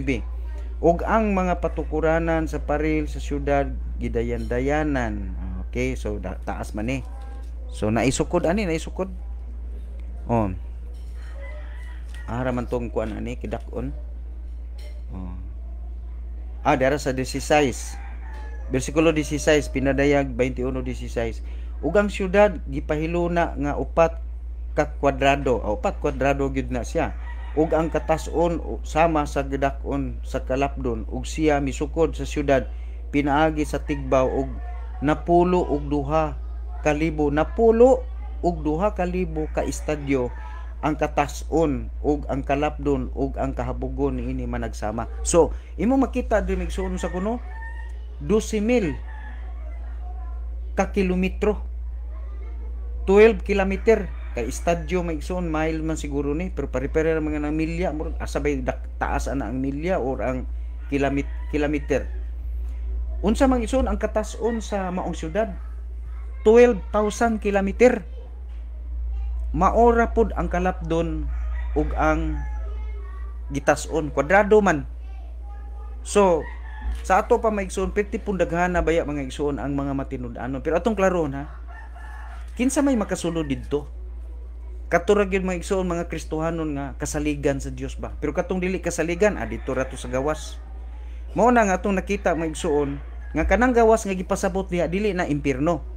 ug ang mga patukuranan sa paril sa syudad gidayan-dayanan okay so taas man ni eh. so naisukod ani naisukod oh ara man tong kuan ani kidakon Oh. Ah, dara sa 16. Bersikulo 16, pinadayag 21:16. Ugang syudad gipahiluna nga upat ka kwadrado, o, ah, upat kwadrado gid na siya. Ug ang katason sama sa gidak-on sa kalapdon ug siya misukod sa syudad pinaagi sa tigbaw ug napulo ug duha kalibo napulo ug duha kalibo ka estadyo ang katason ug ang kalapdon ug ang kahabugon niini managsama. So, imo makita diri migsuon sa kuno 12,000 ka kilometro. 12 kilometer kay estadyo may mile man siguro ni pero paripare ra mga nang milya murag asabay ah, taas ana ang milya or ang kilomet kilometer. Unsa mang igsoon ang katason sa maong syudad? 12,000 kilometer maora pod ang kalapdon ug ang gitason kwadrado man so sa ato pa maigsuon perti pun daghan na baya mga igsuon ang mga matinud-anon pero atong klaro na kinsa may makasunod didto katurag yun mga igsuon mga kristohanon nga kasaligan sa Dios ba pero katong dili kasaligan ah dito rato sa gawas mao na nga atong nakita mga igsoon nga kanang gawas nga gipasabot niya dili na impierno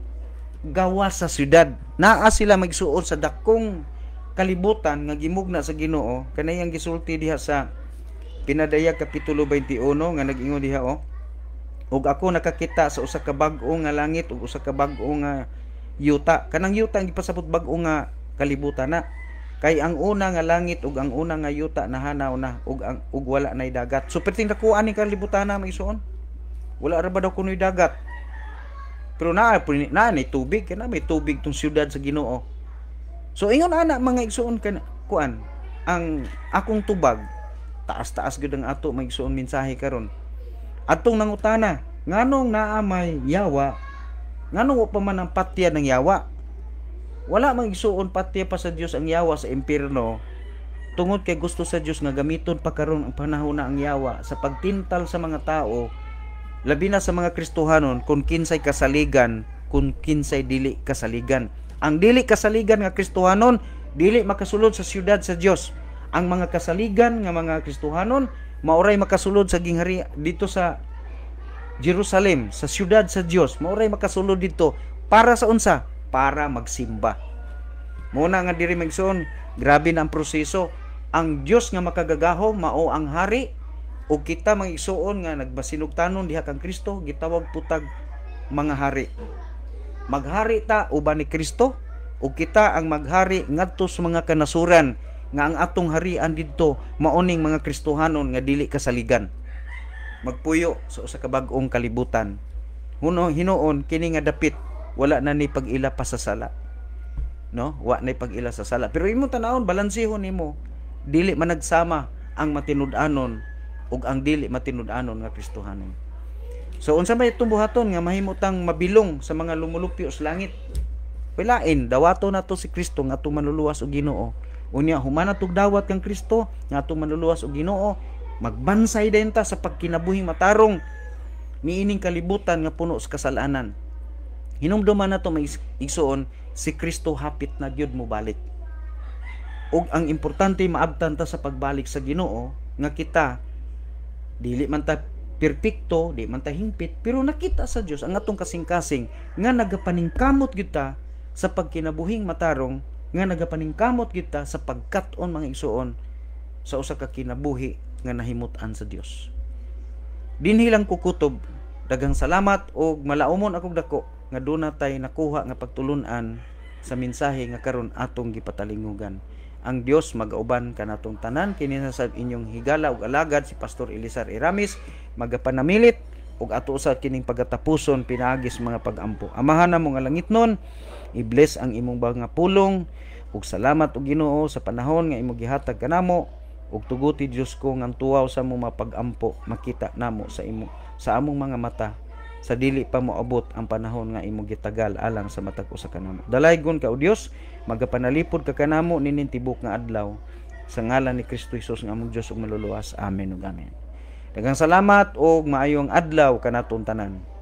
gawa sa syudad naa sila magsuot sa dakong kalibutan nga gimugna sa Ginoo kanay ang gisulti diha sa Pinadaya kapitulo 21 nga nag-ingon diha o oh. ug ako nakakita sa usa ka bag-o nga langit ug usa ka bag-o nga yuta kanang yuta ang ipasabot bag-o nga kalibutan na kay ang una nga langit ug ang una nga yuta nahanaw na ug ang ug wala nay dagat so perting dakuan ni kalibutan na magsuon wala ra ba daw kunoy dagat pero na na ni tubig kana may tubig tong siyudad sa Ginoo. So ingon ana mga igsuon kan kuan ang akong tubag taas-taas gud ang ato mga igsoon mensahe karon. Atong nangutana nganong naamay yawa nganong pa man ang patya ng yawa. Wala mang igsuon patya pa sa Dios ang yawa sa impierno tungod kay gusto sa Dios nga gamiton pa karon ang panahon na ang yawa sa pagtintal sa mga tao labi na sa mga Kristohanon kung kinsay kasaligan kung kinsay dili kasaligan ang dili kasaligan nga Kristohanon dili makasulod sa siyudad sa Dios ang mga kasaligan nga mga Kristohanon mauray makasulod sa ginghari dito sa Jerusalem sa siyudad sa Dios mauray makasulod dito para sa unsa para magsimba muna nga diri magsuon grabe na ang proseso ang Dios nga makagagaho mao ang hari o kita mga isuon nga nagmasinugtanon diha kang Kristo gitawag putag mga hari maghari ta uban ni Kristo o kita ang maghari ngadto sa mga kanasuran nga ang atong harian didto maoning mga Kristohanon nga dili kasaligan magpuyo sa usa ka bag-ong kalibutan Huno hinuon kini nga dapit wala na ni pagila pa sa sala. No? Wa na pagila sa sala. Pero imo tanawon balansehon nimo. Dili man nagsama ang matinud-anon ug ang dili matinud-anon nga Kristohanon. So unsa may tumbuhaton nga mahimutang mabilong sa mga lumulupyo sa langit? Pilain, dawato na to si Kristo nga atong manluluwas og Ginoo. Unya humana tug dawat kang Kristo nga atong manluluwas og Ginoo, magbansay denta sa pagkinabuhi matarong niining kalibutan nga puno sa kasalanan. Hinumduman nato may igsuon si Kristo hapit na gyud mo balik. Ug ang importante maabtan ta sa pagbalik sa Ginoo nga kita dili man ta perpekto, di man ta hingpit, pero nakita sa Dios ang atong kasing-kasing nga nagapaningkamot kita sa pagkinabuhing matarong nga nagapaningkamot kita sa pagkat-on mga igsoon sa usa ka kinabuhi nga nahimutan sa Dios. Dinhi lang kukutob, daghang salamat og malaumon akong dako nga dunay tay nakuha nga pagtulunan sa mensahe nga karon atong gipatalingugan ang Dios magauban kanatong tanan kini sa inyong higala ug alagad si Pastor Elisar Iramis magapanamilit ug ato sa kining pagatapuson pinaagis mga pagampo. Amahan mo nga langit nun, i-bless ang imong mga pulong, ug salamat og Ginoo sa panahon nga imo gihatag kanamo ug tuguti Dios ko nga tuwaw sa mo mapagampo makita namo sa imo sa among mga mata sa dili pa moabot ang panahon nga imo gitagal alang sa matag usa kanamo. Dalaygon ka o Dios magapanalipod ka kanamo nining tibok nga adlaw sa ngalan ni Kristo Hesus nga among Dios ug maluluwas amen ug amen daghang salamat og maayong adlaw kanaton tanan